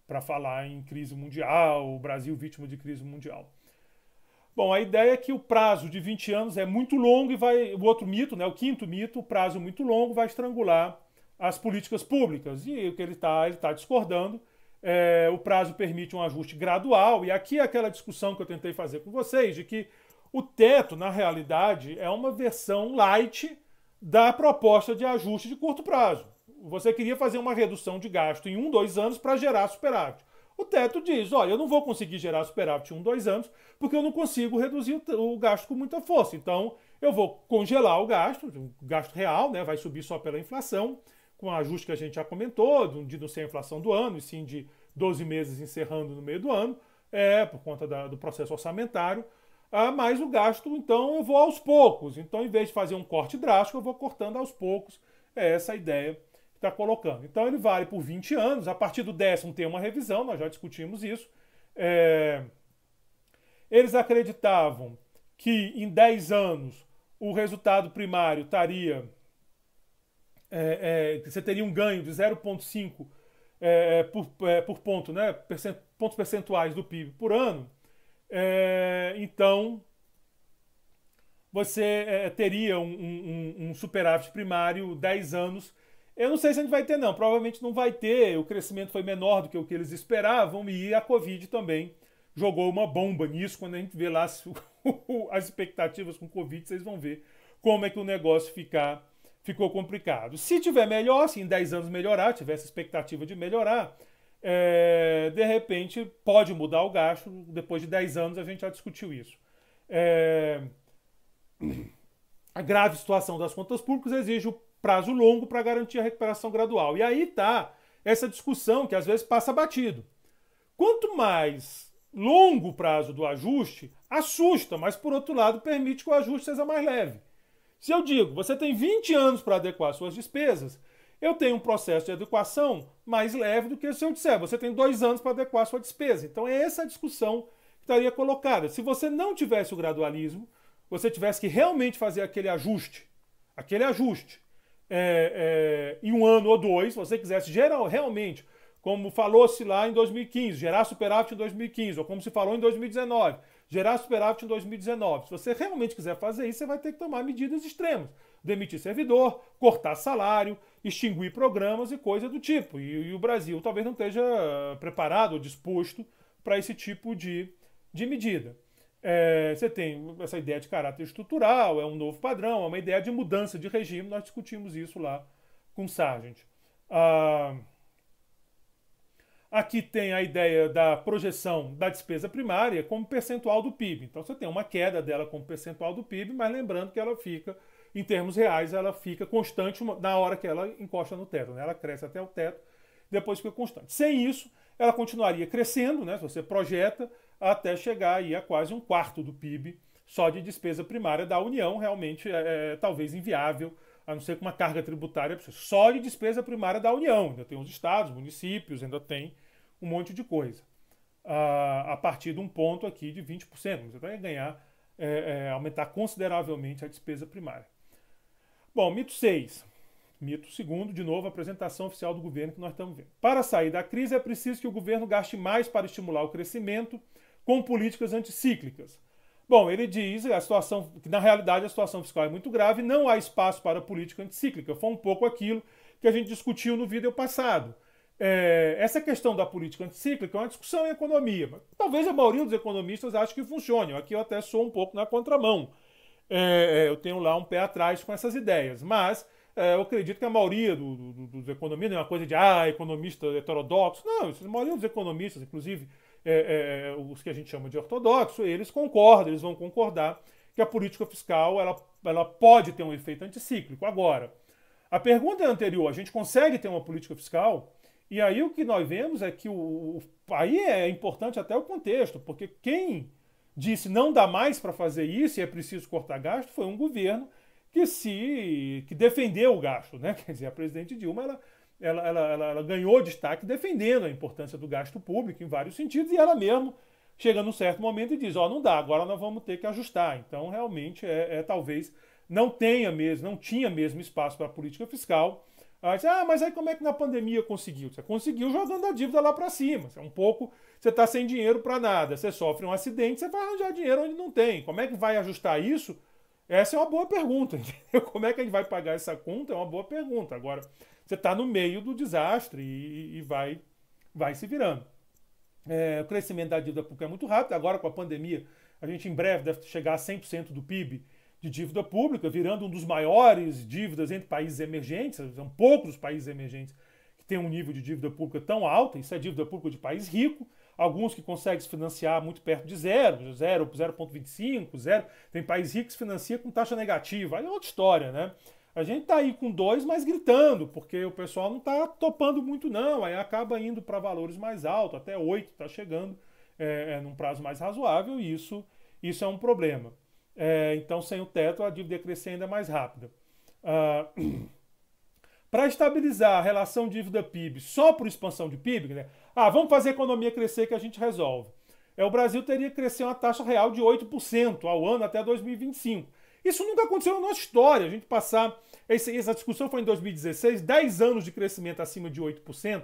Para falar em crise mundial, o Brasil vítima de crise mundial. Bom, a ideia é que o prazo de 20 anos é muito longo e vai. O outro mito, né, o quinto mito, o prazo muito longo vai estrangular as políticas públicas. E o que ele está ele tá discordando. É, o prazo permite um ajuste gradual, e aqui é aquela discussão que eu tentei fazer com vocês, de que o teto, na realidade, é uma versão light da proposta de ajuste de curto prazo. Você queria fazer uma redução de gasto em um, dois anos para gerar superávit. O teto diz: olha, eu não vou conseguir gerar superávit em um, dois anos, porque eu não consigo reduzir o, o gasto com muita força. Então, eu vou congelar o gasto, o gasto real, né, vai subir só pela inflação, com o ajuste que a gente já comentou, de não ser a inflação do ano, e sim de 12 meses encerrando no meio do ano, é, por conta da, do processo orçamentário. Ah, mas o gasto, então, eu vou aos poucos. Então, em vez de fazer um corte drástico, eu vou cortando aos poucos. É essa a ideia está colocando. Então ele vale por 20 anos, a partir do décimo tem uma revisão, nós já discutimos isso. É... Eles acreditavam que em 10 anos o resultado primário estaria. É, é, você teria um ganho de 0,5 é, é, por, é, por, ponto, né? Percent... pontos percentuais do PIB por ano. então você teria um, um, um superávit primário 10 anos eu não sei se a gente vai ter, não. Provavelmente não vai ter. O crescimento foi menor do que o que eles esperavam e a Covid também jogou uma bomba nisso. Quando a gente vê lá as expectativas com Covid, vocês vão ver como é que o negócio ficar, ficou complicado. Se tiver melhor, se em 10 anos melhorar, tiver essa expectativa de melhorar, é, de repente pode mudar o gasto. Depois de 10 anos a gente já discutiu isso. É, a grave situação das contas públicas exige o prazo longo para garantir a recuperação gradual. E aí tá essa discussão que às vezes passa batido. Quanto mais longo o prazo do ajuste, assusta, mas por outro lado permite que o ajuste seja mais leve. Se eu digo, você tem 20 anos para adequar suas despesas, eu tenho um processo de adequação mais leve do que se eu disser, você tem dois anos para adequar sua despesa. Então é essa discussão que estaria colocada. Se você não tivesse o gradualismo, você tivesse que realmente fazer aquele ajuste, aquele ajuste é, é, em um ano ou dois, você quisesse geral, realmente, como falou-se lá em 2015, gerar superávit em 2015, ou como se falou em 2019, gerar superávit em 2019. Se você realmente quiser fazer isso, você vai ter que tomar medidas extremas. Demitir servidor, cortar salário, extinguir programas e coisa do tipo. E, e o Brasil talvez não esteja preparado ou disposto para esse tipo de, de medida. É, você tem essa ideia de caráter estrutural, é um novo padrão, é uma ideia de mudança de regime. Nós discutimos isso lá com Sargent. Ah, aqui tem a ideia da projeção da despesa primária como percentual do PIB. Então você tem uma queda dela como percentual do PIB, mas lembrando que ela fica, em termos reais, ela fica constante na hora que ela encosta no teto. Né? Ela cresce até o teto, depois fica constante. Sem isso, ela continuaria crescendo, né? se você projeta até chegar aí a quase um quarto do PIB só de despesa primária da União, realmente é, é, talvez inviável, a não ser com uma carga tributária só de despesa primária da União. Ainda tem os estados, municípios, ainda tem um monte de coisa. Ah, a partir de um ponto aqui de 20%, você vai ganhar, é, é, aumentar consideravelmente a despesa primária. Bom, mito 6. Mito segundo, de novo, a apresentação oficial do governo que nós estamos vendo. Para sair da crise, é preciso que o governo gaste mais para estimular o crescimento com políticas anticíclicas. Bom, ele diz a situação, que na realidade a situação fiscal é muito grave, não há espaço para política anticíclica. Foi um pouco aquilo que a gente discutiu no vídeo passado. É, essa questão da política anticíclica é uma discussão em economia. Talvez a maioria dos economistas ache que funcione. Aqui eu até sou um pouco na contramão. É, é, eu tenho lá um pé atrás com essas ideias. Mas é, eu acredito que a maioria do, do, dos economistas não é uma coisa de ah, economista heterodoxo. Não, a maioria dos economistas, inclusive é, é, é, os que a gente chama de ortodoxo, eles concordam, eles vão concordar que a política fiscal ela, ela pode ter um efeito anticíclico. Agora, a pergunta anterior, a gente consegue ter uma política fiscal? E aí o que nós vemos é que o, aí é importante até o contexto, porque quem disse não dá mais para fazer isso e é preciso cortar gasto foi um governo que se que defendeu o gasto, né? Quer dizer, a presidente Dilma ela ela, ela, ela, ela ganhou destaque defendendo a importância do gasto público em vários sentidos, e ela mesmo chega num certo momento e diz: Ó, oh, não dá, agora nós vamos ter que ajustar. Então, realmente, é, é talvez não tenha mesmo, não tinha mesmo espaço para política fiscal. Aí, ah, mas aí como é que na pandemia conseguiu? Você conseguiu jogando a dívida lá para cima. Você é um pouco, você está sem dinheiro para nada. Você sofre um acidente, você vai arranjar dinheiro onde não tem. Como é que vai ajustar isso? Essa é uma boa pergunta. Entendeu? Como é que a gente vai pagar essa conta? É uma boa pergunta. Agora, você está no meio do desastre e, e vai, vai se virando. É, o crescimento da dívida pública é muito rápido. Agora, com a pandemia, a gente em breve deve chegar a 100% do PIB de dívida pública, virando um dos maiores dívidas entre países emergentes. São poucos os países emergentes que têm um nível de dívida pública tão alto. Isso é dívida pública de país rico. Alguns que conseguem se financiar muito perto de zero, zero, 0,25, zero. Tem países ricos que se financia com taxa negativa. Aí é outra história, né? A gente tá aí com dois, mas gritando, porque o pessoal não tá topando muito, não. Aí acaba indo para valores mais altos, até 8 está chegando é, é, num prazo mais razoável, e isso, isso é um problema. É, então, sem o teto, a dívida crescer ainda mais rápida. Ah, para estabilizar a relação dívida-PIB só por expansão de PIB, né? ah, vamos fazer a economia crescer que a gente resolve. É, o Brasil teria que crescer uma taxa real de 8% ao ano até 2025. Isso nunca aconteceu na nossa história. A gente passar. Essa discussão foi em 2016, 10 anos de crescimento acima de 8%.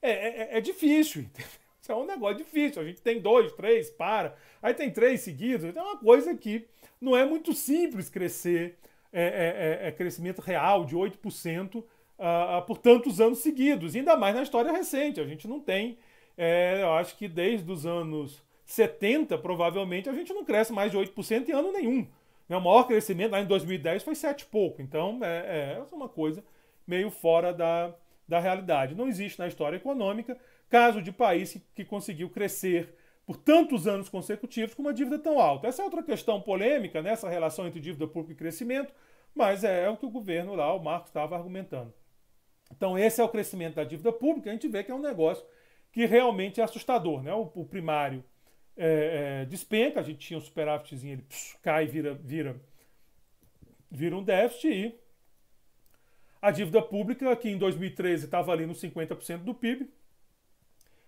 É, é, é, é difícil, é um negócio difícil. A gente tem dois, três, para. Aí tem três seguidos. Então é uma coisa que não é muito simples crescer. É, é, é, é crescimento real de 8% uh, ah, ah, por tantos anos seguidos. Ainda mais na história recente. A gente não tem. É, eu acho que desde os anos 70, provavelmente, a gente não cresce mais de 8% em ano nenhum. Meu né, maior crescimento lá em 2010 foi sete e pouco. Então é, é, é uma coisa meio fora da, da realidade. Não existe na história econômica caso de país que conseguiu crescer por tantos anos consecutivos com uma dívida tão alta. Essa é outra questão polêmica, nessa né? relação entre dívida pública e crescimento, mas é, é o que o governo lá, o Marcos, estava argumentando. Então, esse é o crescimento da dívida pública, a gente vê que é um negócio que realmente é assustador. Né? O, primário é, é, despenca, a gente tinha um superávitzinho, ele pss, cai, vira, vira, vira um déficit e a dívida pública, que em 2013 estava ali nos 50% do PIB,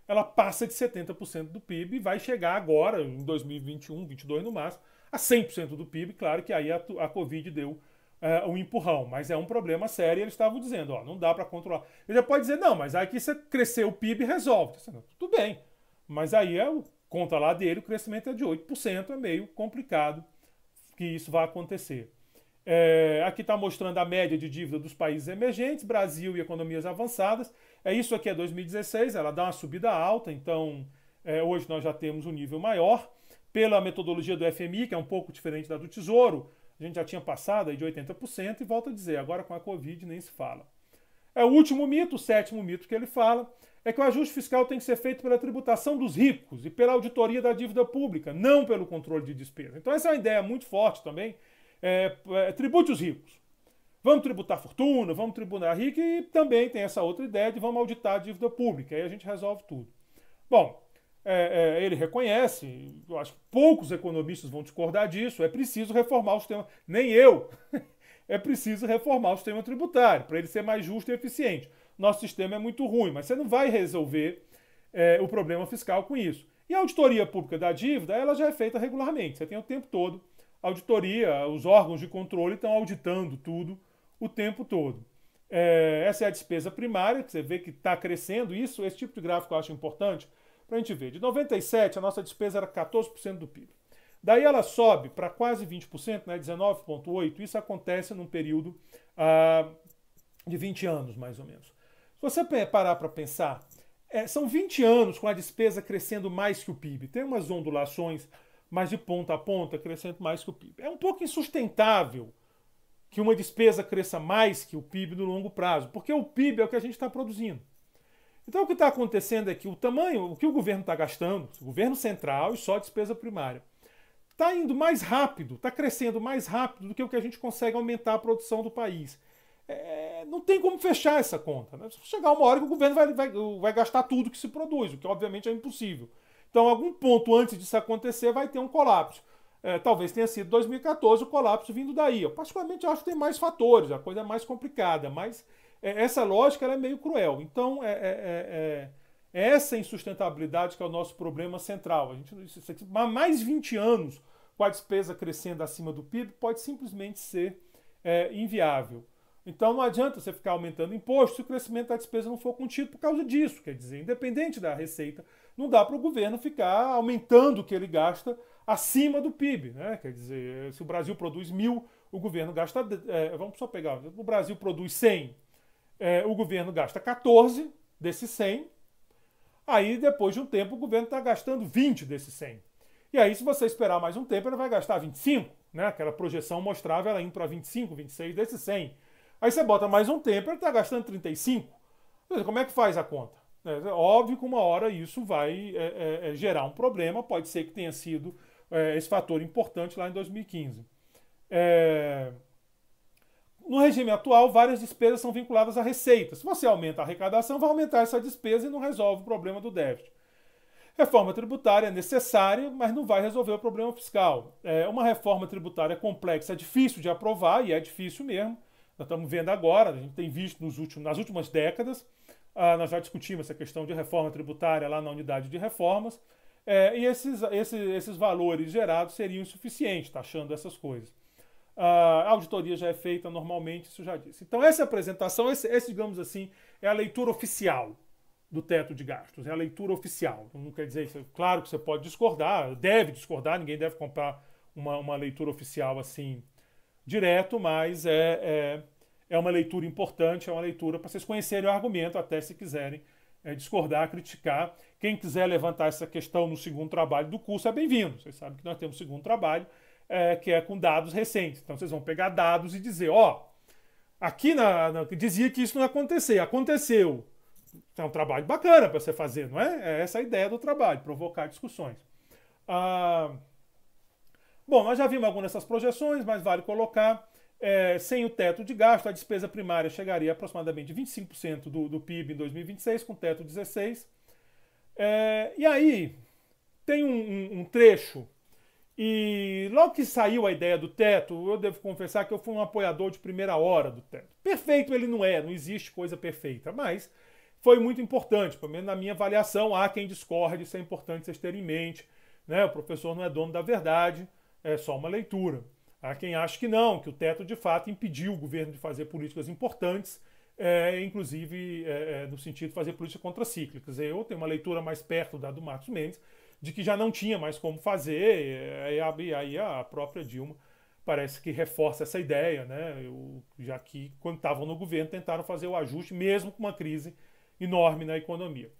ela passa de 70% do PIB e vai chegar agora, em 2021, 2022 no máximo, a 100% do PIB. Claro que aí a, a Covid deu é, um empurrão, mas é um problema sério. Eles estavam dizendo, ó, não dá para controlar. Ele pode dizer, não, mas aqui você crescer o PIB resolve. Tá tudo bem, mas aí é o conta lá dele, o crescimento é de 8%, é meio complicado que isso vai acontecer. É, aqui está mostrando a média de dívida dos países emergentes, Brasil e economias avançadas. É isso aqui é 2016, ela dá uma subida alta, então é, hoje nós já temos um nível maior. Pela metodologia do FMI, que é um pouco diferente da do Tesouro, a gente já tinha passado aí de 80% e volta a dizer, agora com a Covid nem se fala. É o último mito, o sétimo mito que ele fala, é que o ajuste fiscal tem que ser feito pela tributação dos ricos e pela auditoria da dívida pública, não pelo controle de despesa. Então, essa é uma ideia muito forte também. É, é, tribute os ricos. Vamos tributar fortuna, vamos tributar rico e também tem essa outra ideia de vamos auditar a dívida pública. Aí a gente resolve tudo. Bom, é, é, ele reconhece, eu acho que poucos economistas vão discordar disso, é preciso reformar o sistema, nem eu, é preciso reformar o sistema tributário, para ele ser mais justo e eficiente nosso sistema é muito ruim, mas você não vai resolver é, o problema fiscal com isso. E a auditoria pública da dívida, ela já é feita regularmente, você tem o tempo todo auditoria, os órgãos de controle estão auditando tudo o tempo todo. É, essa é a despesa primária, que você vê que está crescendo, isso, esse tipo de gráfico eu acho importante para a gente ver. De 97, a nossa despesa era 14% do PIB. Daí ela sobe para quase 20%, né, 19,8%. Isso acontece num período ah, de 20 anos, mais ou menos você parar para pensar, é, são 20 anos com a despesa crescendo mais que o PIB. Tem umas ondulações, mas de ponta a ponta crescendo mais que o PIB. É um pouco insustentável que uma despesa cresça mais que o PIB no longo prazo, porque o PIB é o que a gente está produzindo. Então o que está acontecendo é que o tamanho, o que o governo está gastando, o governo central e só despesa primária, está indo mais rápido, está crescendo mais rápido do que o que a gente consegue aumentar a produção do país é, não tem como fechar essa conta. Né? Chegar uma hora que o governo vai, vai, vai gastar tudo que se produz, o que obviamente é impossível. Então, algum ponto antes disso acontecer, vai ter um colapso. É, talvez tenha sido 2014 o colapso vindo daí. Eu, particularmente, acho que tem mais fatores, a coisa é mais complicada, mas é, essa lógica é meio cruel. Então, é é, é, é, é, essa insustentabilidade que é o nosso problema central. A gente, há mais 20 anos, com a despesa crescendo acima do PIB, pode simplesmente ser inviável. Então não adianta você ficar aumentando imposto se o crescimento da despesa não for contido por causa disso. Quer dizer, independente da receita, não dá para o governo ficar aumentando o que ele gasta acima do PIB. Né? Quer dizer, se o Brasil produz mil, o governo gasta. É, vamos só pegar: o Brasil produz 100, é, o governo gasta 14 desses 100. Aí, depois de um tempo, o governo está gastando 20 desses 100. E aí, se você esperar mais um tempo, ele vai gastar 25. Né? Aquela projeção mostrava ela indo para 25, 26 desses 100. Aí você bota mais um tempo, ele está gastando 35. Como é que faz a conta? É, é óbvio que uma hora isso vai é, é, é, gerar um problema, pode ser que tenha sido é, esse fator importante lá em 2015. No regime atual, várias despesas são vinculadas à receita. Se você aumenta a arrecadação, vai aumentar essa despesa e não resolve o problema do déficit. Reforma tributária é necessária, mas não vai resolver o problema fiscal. É uma reforma tributária complexa, é difícil de aprovar, e é difícil mesmo. Nós estamos vendo agora, a gente tem visto nos últimos, nas últimas décadas, ah, nós já discutimos essa questão de reforma tributária lá na unidade de reformas, é, e esses, esses, esses valores gerados seriam insuficientes, taxando tá essas coisas. Ah, a auditoria já é feita normalmente, isso já disse. Então, essa apresentação, esse, esse, digamos assim, é a leitura oficial do teto de gastos, é a leitura oficial. Então, não quer dizer, claro que você pode discordar, deve discordar, ninguém deve comprar uma, uma leitura oficial assim direto, mas é, é, é uma leitura importante, é uma leitura para vocês conhecerem o argumento, até se quiserem é, discordar, criticar. Quem quiser levantar essa questão no segundo trabalho do curso é bem-vindo. Vocês sabem que nós temos o segundo trabalho, é, que é com dados recentes. Então vocês vão pegar dados e dizer, ó, oh, aqui na, na, dizia que isso não aconteceu, aconteceu. É um trabalho bacana para você fazer, não é? É essa a ideia do trabalho, provocar discussões. Ah, bom, nós já vimos algumas dessas projeções, mas vale colocar. É, sem o teto de gasto, a despesa primária chegaria a aproximadamente 25% do, do PIB em 2026, com teto 16%. É, e aí tem um, um, um, trecho, e logo que saiu a ideia do teto, eu devo confessar que eu fui um apoiador de primeira hora do teto. Perfeito ele não é, não existe coisa perfeita, mas foi muito importante, pelo menos na minha avaliação, há quem discorde, isso é importante vocês terem em mente. Né? O professor não é dono da verdade, é só uma leitura. Há quem acha que não, que o teto de fato impediu o governo de fazer políticas importantes, é, inclusive é, é no sentido de fazer políticas contracíclicas. Eu tenho uma leitura mais perto da do Marcos Mendes, de que já não tinha mais como fazer, é, e aí a própria Dilma parece que reforça essa ideia, né? Eu, já que, quando estavam no governo, tentaram fazer o ajuste, mesmo com uma crise enorme na economia.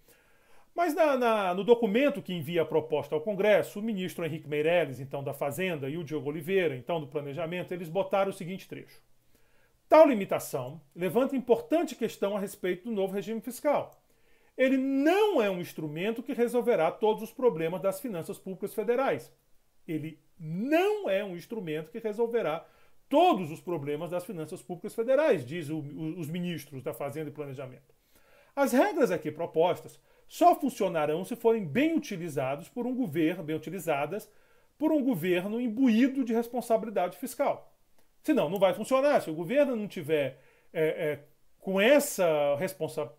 Mas na, na, no documento que envia a proposta ao Congresso, o ministro Henrique Meirelles, então da Fazenda, e o Diogo Oliveira, então do Planejamento, eles botaram o seguinte trecho. Tal limitação levanta importante questão a respeito do novo regime fiscal. Ele não é um instrumento que resolverá todos os problemas das finanças públicas federais. Ele não é um instrumento que resolverá todos os problemas das finanças públicas federais, diz o, os ministros da Fazenda e Planejamento. As regras aqui propostas só funcionarão se forem bem utilizados por um governo, bem utilizadas por um governo imbuído de responsabilidade fiscal. Senão, não vai funcionar. Se o governo não tiver é, é, com essa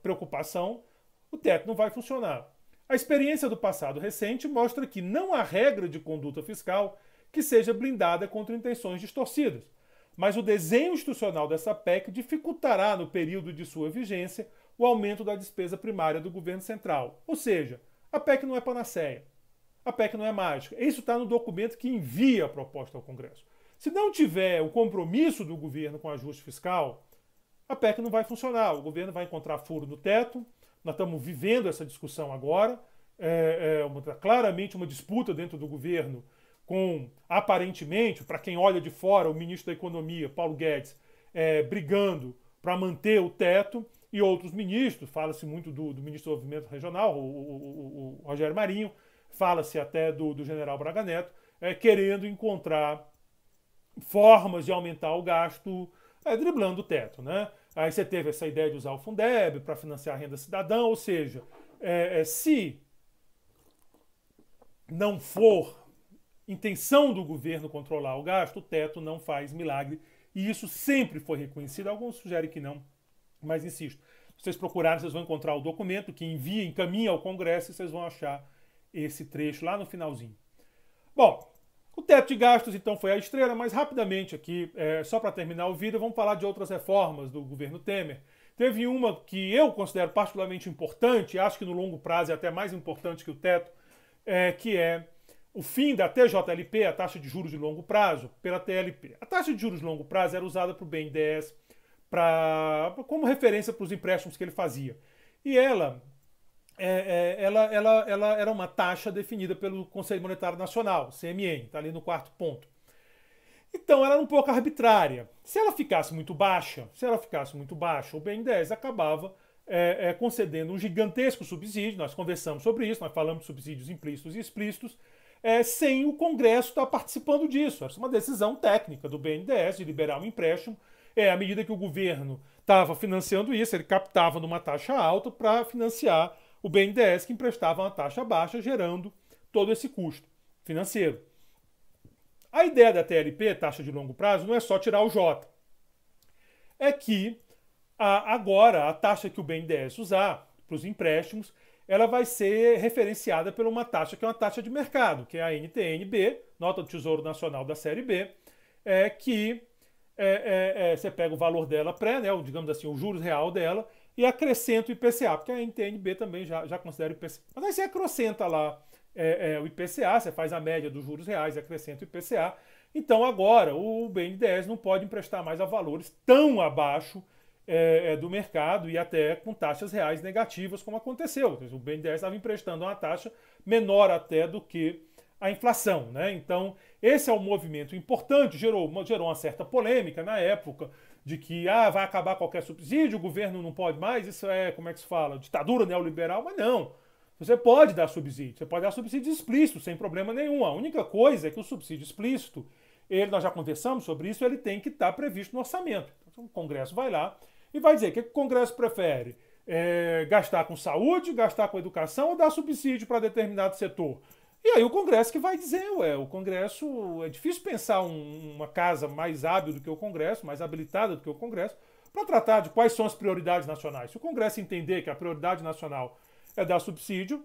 preocupação, o teto não vai funcionar. A experiência do passado recente mostra que não há regra de conduta fiscal que seja blindada contra intenções distorcidas, mas o desenho institucional dessa PEC dificultará, no período de sua vigência, o aumento da despesa primária do governo central. Ou seja, a PEC não é panaceia. A PEC não é mágica. Isso está no documento que envia a proposta ao Congresso. Se não tiver o compromisso do governo com ajuste fiscal, a PEC não vai funcionar. O governo vai encontrar furo no teto. Nós estamos vivendo essa discussão agora. É, é uma, claramente uma disputa dentro do governo com, aparentemente, para quem olha de fora, o ministro da Economia, Paulo Guedes, é, brigando para manter o teto e outros ministros, fala-se muito do, do, ministro do Movimento Regional, o, o, o, Rogério Marinho, fala-se até do, do, general Braga Neto, é, querendo encontrar formas de aumentar o gasto, é, driblando o teto. Né? Aí você teve essa ideia de usar o Fundeb para financiar a renda cidadã, ou seja, é, é, se não for intenção do governo controlar o gasto, o teto não faz milagre. E isso sempre foi reconhecido. Alguns sugerem que não, mas insisto, se vocês procurarem, vocês vão encontrar o documento que envia, encaminha ao Congresso e vocês vão achar esse trecho lá no finalzinho. Bom, o teto de gastos então foi a estrela, mas rapidamente aqui, é, só para terminar o vídeo, vamos falar de outras reformas do governo Temer. Teve uma que eu considero particularmente importante, acho que no longo prazo é até mais importante que o teto, é, que é o fim da TJLP, a taxa de juros de longo prazo, pela TLP. A taxa de juros de longo prazo era usada para o BNDES pra, como referência para os empréstimos que ele fazia. E ela, é, é, ela, ela, ela era uma taxa definida pelo Conselho Monetário Nacional, CMN, está ali no quarto ponto. Então ela era um pouco arbitrária. Se ela ficasse muito baixa, se ela ficasse muito baixa, o BN10 acabava é, é, concedendo um gigantesco subsídio, nós conversamos sobre isso, nós falamos de subsídios implícitos e explícitos, é, sem o Congresso estar participando disso. Essa é uma decisão técnica do BNDES de liberar um empréstimo é, à medida que o governo estava financiando isso, ele captava numa taxa alta para financiar o BNDES, que emprestava uma taxa baixa, gerando todo esse custo financeiro. A ideia da TLP, taxa de longo prazo, não é só tirar o J. É que a, agora a taxa que o BNDES usar para os empréstimos, ela vai ser referenciada por uma taxa que é uma taxa de mercado, que é a NTNB, Nota do Tesouro Nacional da Série B, é, que é, é, é, você pega o valor dela pré, né, digamos assim, o juros real dela, e acrescenta o IPCA, porque a NTNB também já, já considera o IPCA. Mas aí você acrescenta lá é, é, o IPCA, você faz a média dos juros reais e acrescenta o IPCA. Então agora o BNDES não pode emprestar mais a valores tão abaixo é, do mercado e até com taxas reais negativas, como aconteceu. O BNDES estava emprestando uma taxa menor até do que a inflação. Né? Então, esse é um movimento importante, gerou, gerou uma certa polêmica na época de que ah, vai acabar qualquer subsídio, o governo não pode mais, isso é, como é que se fala, ditadura neoliberal, mas não. Você pode dar subsídio, você pode dar subsídio explícito, sem problema nenhum. A única coisa é que o subsídio explícito, ele, nós já conversamos sobre isso, ele tem que estar previsto no orçamento. Então, o Congresso vai lá e vai dizer o que, que o Congresso prefere. É, gastar com saúde, gastar com educação ou dar subsídio para determinado setor? E aí o Congresso que vai dizer, ué, o Congresso é difícil pensar um, uma casa mais hábil do que o Congresso, mais habilitada do que o Congresso, para tratar de quais são as prioridades nacionais. Se o Congresso entender que a prioridade nacional é dar subsídio,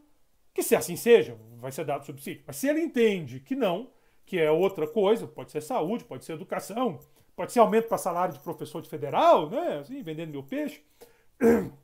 que se assim seja, vai ser dado subsídio. Mas se ele entende que não, que é outra coisa, pode ser saúde, pode ser educação, pode ser aumento para salário de professor de federal, né? Assim, vendendo meu peixe.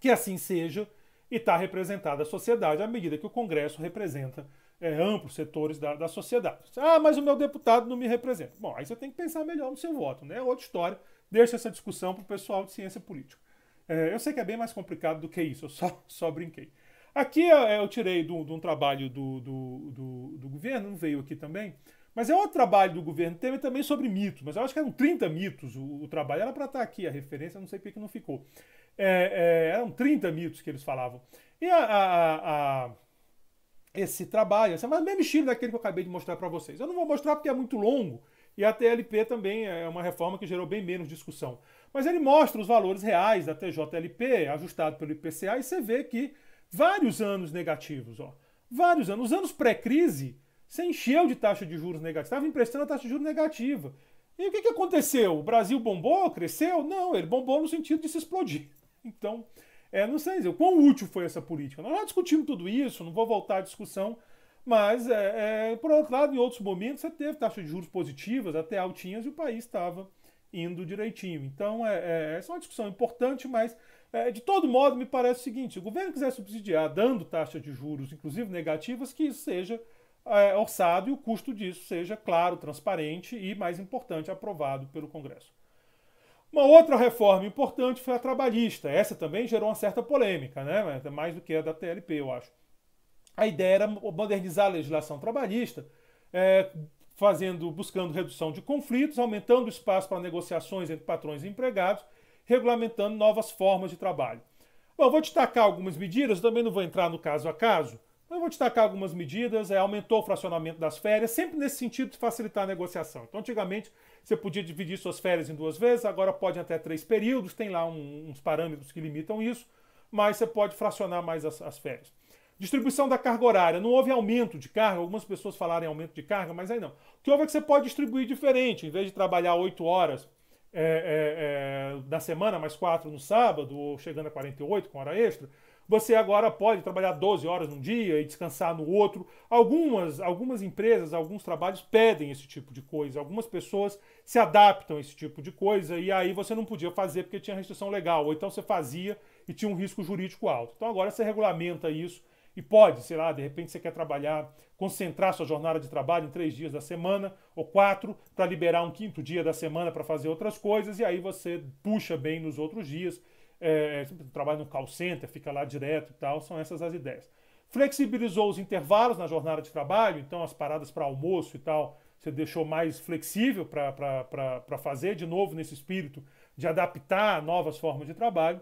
Que assim seja, e está representada a sociedade à medida que o Congresso representa é, amplos setores da, da sociedade. Ah, mas o meu deputado não me representa. Bom, aí você tem que pensar melhor no seu voto, né? É outra história. Deixa essa discussão para o pessoal de ciência política. É, eu sei que é bem mais complicado do que isso, eu só, só brinquei. Aqui é, eu tirei de um trabalho do, do, do, do governo, não veio aqui também, mas é outro trabalho do governo teve também sobre mitos, mas eu acho que eram 30 mitos o, o trabalho. Era para estar tá aqui a referência, não sei porque que não ficou. É, é, eram 30 mitos que eles falavam. E a, a, a, esse trabalho, é mas mesmo estilo daquele que eu acabei de mostrar para vocês. Eu não vou mostrar porque é muito longo, e a TLP também é uma reforma que gerou bem menos discussão. Mas ele mostra os valores reais da TJLP, ajustado pelo IPCA, e você vê que vários anos negativos, ó. Vários anos. Os anos pré-crise, você encheu de taxa de juros negativa. Estava emprestando a taxa de juros negativa. E o que, que aconteceu? O Brasil bombou? Cresceu? Não, ele bombou no sentido de se explodir. Então, é, não sei dizer, o quão útil foi essa política. Nós já discutimos tudo isso, não vou voltar à discussão, mas, é, é, por outro lado, em outros momentos você teve taxas de juros positivas, até altinhas, e o país estava indo direitinho. Então, é, é, essa é uma discussão importante, mas, é, de todo modo, me parece o seguinte, se o governo quiser subsidiar dando taxas de juros, inclusive negativas, que isso seja é, orçado e o custo disso seja claro, transparente e, mais importante, aprovado pelo Congresso. Uma outra reforma importante foi a trabalhista. Essa também gerou uma certa polêmica, né? É mais do que a da TLP, eu acho. A ideia era modernizar a legislação trabalhista, é, fazendo, buscando redução de conflitos, aumentando o espaço para negociações entre patrões e empregados, regulamentando novas formas de trabalho. Bom, vou destacar algumas medidas, também não vou entrar no caso a caso, eu vou destacar algumas medidas, é, aumentou o fracionamento das férias, sempre nesse sentido de facilitar a negociação. Então, antigamente, você podia dividir suas férias em duas vezes, agora pode até três períodos, tem lá um, uns parâmetros que limitam isso, mas você pode fracionar mais as, as, férias. Distribuição da carga horária. Não houve aumento de carga, algumas pessoas falaram em aumento de carga, mas aí não. O que houve é que você pode distribuir diferente, em vez de trabalhar oito horas é, é, é, na semana, mais quatro no sábado, ou chegando a 48 com hora extra, você agora pode trabalhar 12 horas num dia e descansar no outro. Algumas, algumas empresas, alguns trabalhos pedem esse tipo de coisa. Algumas pessoas se adaptam a esse tipo de coisa e aí você não podia fazer porque tinha restrição legal. Ou então você fazia e tinha um risco jurídico alto. Então agora você regulamenta isso e pode, sei lá, de repente você quer trabalhar, concentrar sua jornada de trabalho em três dias da semana ou quatro, para liberar um quinto dia da semana para fazer outras coisas, e aí você puxa bem nos outros dias é, é tipo, trabalha no call center, fica lá direto e tal, são essas as ideias. Flexibilizou os intervalos na jornada de trabalho, então as paradas para almoço e tal, você deixou mais flexível para fazer, de novo nesse espírito de adaptar novas formas de trabalho.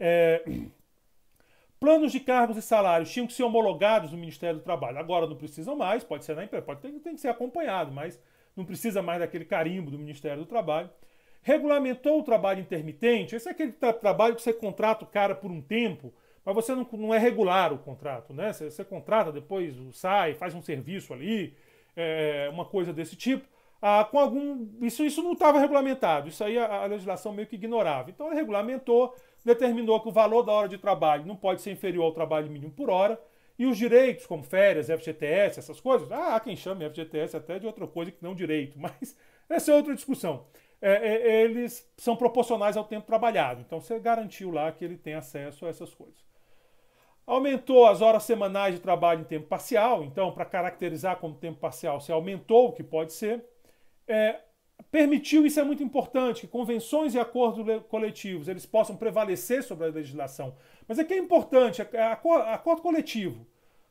É... Planos de cargos e salários tinham que ser homologados no Ministério do Trabalho. Agora não precisam mais, pode ser na empresa, pode ter, tem que ser acompanhado, mas não precisa mais daquele carimbo do Ministério do Trabalho. Regulamentou o trabalho intermitente, esse é aquele tra trabalho que você contrata o cara por um tempo, mas você não, não é regular o contrato, né? Você, você contrata, depois sai, faz um serviço ali, é, uma coisa desse tipo. Ah, com algum. Isso, isso não estava regulamentado, isso aí a, a legislação meio que ignorava. Então ela regulamentou, determinou que o valor da hora de trabalho não pode ser inferior ao trabalho mínimo por hora, e os direitos, como férias, FGTS, essas coisas, ah, há quem chame FGTS até de outra coisa que não direito, mas essa é outra discussão. É, é, eles são proporcionais ao tempo trabalhado. Então você garantiu lá que ele tem acesso a essas coisas. Aumentou as horas semanais de trabalho em tempo parcial, então, para caracterizar como tempo parcial, se aumentou, o que pode ser. É, permitiu, isso é muito importante, que convenções e acordos coletivos eles possam prevalecer sobre a legislação. Mas aqui é, é importante, é, é acordo, acordo coletivo,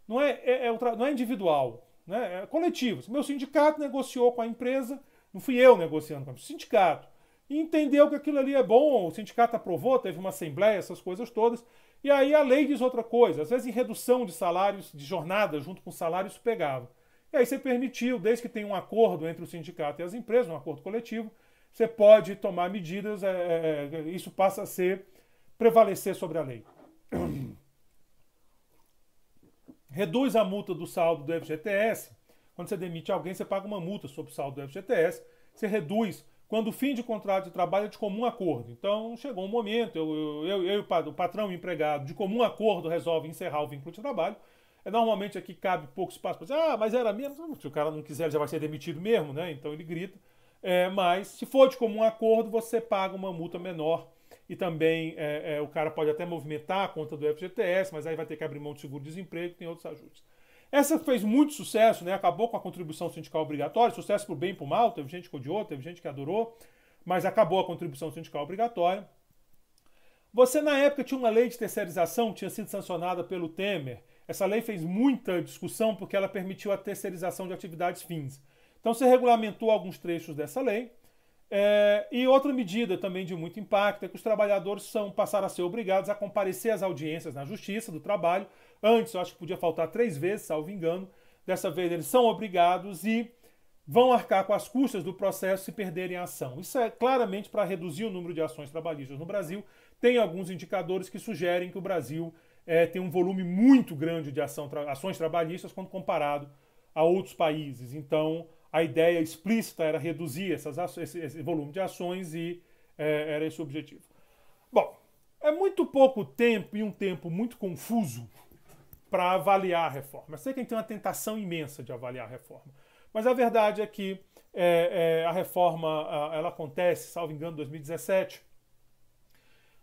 não é, é, é não é individual, né? é coletivo. Se meu sindicato negociou com a empresa não fui eu negociando com o sindicato. E entendeu que aquilo ali é bom, o sindicato aprovou, teve uma assembleia, essas coisas todas. E aí a lei diz outra coisa. Às vezes, em redução de salários, de jornada, junto com salário, isso pegava. E aí você permitiu, desde que tenha um acordo entre o sindicato e as empresas, um acordo coletivo, você pode tomar medidas, é, é, é isso passa a ser prevalecer sobre a lei. Reduz a multa do saldo do FGTS quando você demite alguém, você paga uma multa sobre o saldo do FGTS, você reduz quando o fim de contrato de trabalho é de comum acordo. Então, chegou um momento, eu, eu, eu, eu o patrão e o empregado, de comum acordo, resolve encerrar o vínculo de trabalho. É, normalmente aqui cabe pouco espaço para dizer, ah, mas era mesmo. Se o cara não quiser, ele já vai ser demitido mesmo, né? Então ele grita. É, mas se for de comum acordo, você paga uma multa menor. E também é, é, o cara pode até movimentar a conta do FGTS, mas aí vai ter que abrir mão de seguro-desemprego, tem outros ajustes. Essa fez muito sucesso, né? acabou com a contribuição sindical obrigatória, sucesso para o bem e para o mal, teve gente que odiou, teve gente que adorou, mas acabou a contribuição sindical obrigatória. Você, na época, tinha uma lei de terceirização que tinha sido sancionada pelo Temer. Essa lei fez muita discussão porque ela permitiu a terceirização de atividades fins. Então, você regulamentou alguns trechos dessa lei. É, e outra medida também de muito impacto é que os trabalhadores são, passaram a ser obrigados a comparecer às audiências na Justiça do Trabalho Antes, eu acho que podia faltar três vezes, salvo engano. Dessa vez, eles são obrigados e vão arcar com as custas do processo se perderem a ação. Isso é claramente para reduzir o número de ações trabalhistas no Brasil. Tem alguns indicadores que sugerem que o Brasil é, tem um volume muito grande de ação, tra ações trabalhistas quando comparado a outros países. Então, a ideia explícita era reduzir essas, esse, esse, volume de ações e é, era esse o objetivo. Bom, é muito pouco tempo e um tempo muito confuso para avaliar a reforma. Eu sei que a gente tem uma tentação imensa de avaliar a reforma, mas a verdade é que é, é, a reforma ela acontece, salvo engano, em 2017.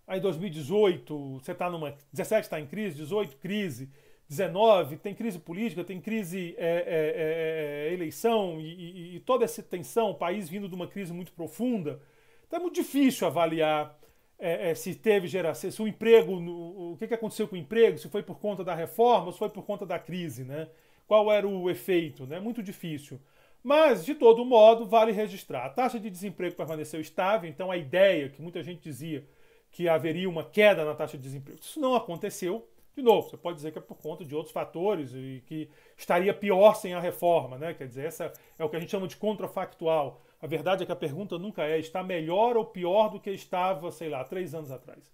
Aí 2018, você está numa. 17 está em crise, 18 crise, 19 tem crise política, tem crise é, é, é, é eleição e, e, e toda essa tensão, o país vindo de uma crise muito profunda. Então é muito difícil avaliar é, é, se teve geração, se o emprego, o que, que aconteceu com o emprego, se foi por conta da reforma, se foi por conta da crise, né? Qual era o efeito, né? Muito difícil. Mas, de todo modo, vale registrar. A taxa de desemprego permaneceu estável, então a ideia que muita gente dizia que haveria uma queda na taxa de desemprego, isso não aconteceu. De novo, você pode dizer que é por conta de outros fatores e que estaria pior sem a reforma, né? Quer dizer, essa é o que a gente chama de contrafactual. A verdade é que a pergunta nunca é está melhor ou pior do que estava, sei lá, três anos atrás.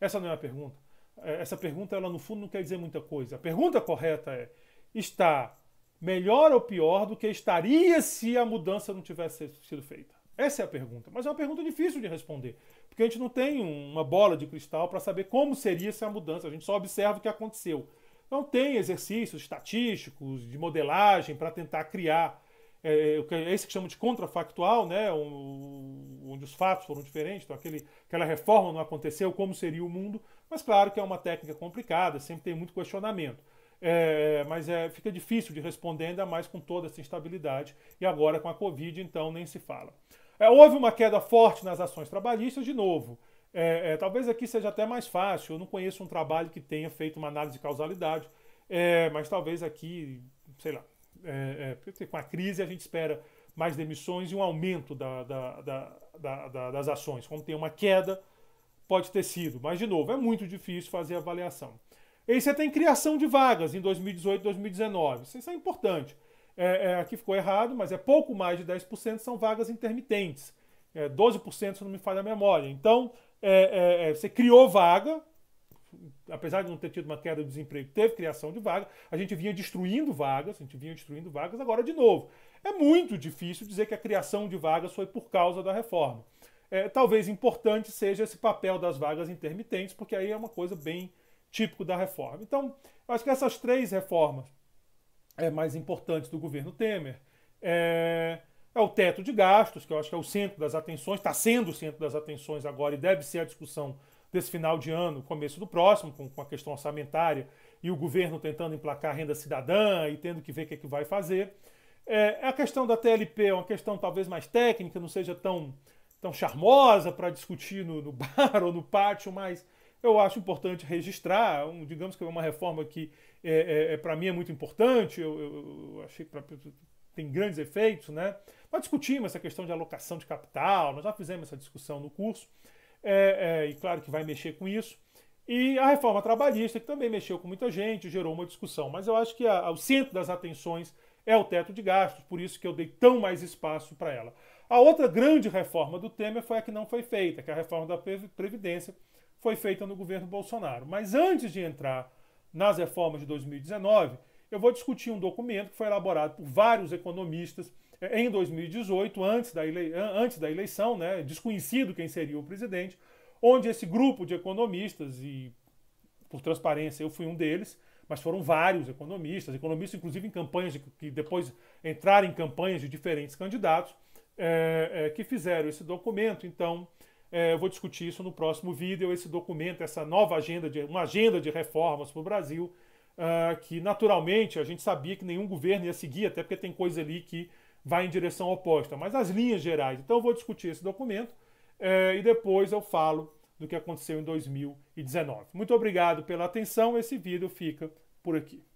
Essa não é a pergunta. É, essa pergunta, ela no fundo não quer dizer muita coisa. A pergunta correta é está melhor ou pior do que estaria se a mudança não tivesse sido feita. Essa é a pergunta, mas é uma pergunta difícil de responder. Porque a gente não tem uma bola de cristal para saber como seria essa mudança, a gente só observa o que aconteceu. não tem exercícios estatísticos, de modelagem, para tentar criar é, é, é, esse que chama de contrafactual, né, onde os fatos foram diferentes, então aquele, aquela reforma não aconteceu, como seria o mundo, mas claro que é uma técnica complicada, sempre tem muito questionamento. É, mas é, fica difícil de responder, ainda mais com toda essa instabilidade, e agora com a Covid, então nem se fala. É, houve uma queda forte nas ações trabalhistas, de novo. É, é, talvez aqui seja até mais fácil, eu não conheço um trabalho que tenha feito uma análise de causalidade, é, mas talvez aqui, sei lá, é, é, com a crise a gente espera mais demissões e um aumento da, da, da, das ações. Como tem uma queda, pode ter sido. Mas, de novo, é muito difícil fazer avaliação. E aí você tem criação de vagas em 2018 2019. Isso é importante. É, é, aqui ficou errado, mas é pouco mais de 10% são vagas intermitentes. É, 12% se não me falha a memória. Então, é, é, é, você criou vaga, apesar de não ter tido uma queda do desemprego, teve criação de vaga. A gente vinha destruindo vagas, a gente vinha destruindo vagas, agora de novo. É muito difícil dizer que a criação de vagas foi por causa da reforma. talvez importante seja esse papel das vagas intermitentes, porque aí é uma coisa bem típico da reforma. Então, eu acho que essas três reformas, é, mais importantes do governo Temer. É, é o teto de gastos, que eu acho que é o centro das atenções, está sendo o centro das atenções agora e deve ser a discussão desse final de ano, começo do próximo, com, com a questão orçamentária e o governo tentando emplacar a renda cidadã e tendo que ver o que, é que vai fazer. É, é a questão da TLP é uma questão talvez mais técnica, não seja tão, tão charmosa para discutir no, no bar ou no pátio, mas eu acho importante registrar, um, digamos que é uma reforma que é, é, é para mim é muito importante, eu, eu, eu achei que pra, tem grandes efeitos, né? Nós discutimos essa questão de alocação de capital, nós já fizemos essa discussão no curso, é, é e claro que vai mexer com isso. E a reforma trabalhista, que também mexeu com muita gente, gerou uma discussão, mas eu acho que a, o centro das atenções é o teto de gastos, por isso que eu dei tão mais espaço para ela. A outra grande reforma do Temer foi a que não foi feita, que é a reforma da Previdência, foi feita no governo Bolsonaro. Mas antes de entrar nas reformas de 2019, eu vou discutir um documento que foi elaborado por vários economistas eh, em 2018, antes da, ele... antes da eleição, né, desconhecido quem seria o presidente, onde esse grupo de economistas, e por transparência eu fui um deles, mas foram vários economistas, economistas inclusive em campanhas de, que depois entraram em campanhas de diferentes candidatos, é, é, que fizeram esse documento. Então, é, eu vou discutir isso no próximo vídeo, esse documento, essa nova agenda, de, uma agenda de reformas para o Brasil, uh, que naturalmente a gente sabia que nenhum governo ia seguir, até porque tem coisa ali que vai em direção oposta, mas as linhas gerais. Então eu vou discutir esse documento é, e depois eu falo do que aconteceu em 2019. Muito obrigado pela atenção, esse vídeo fica por aqui.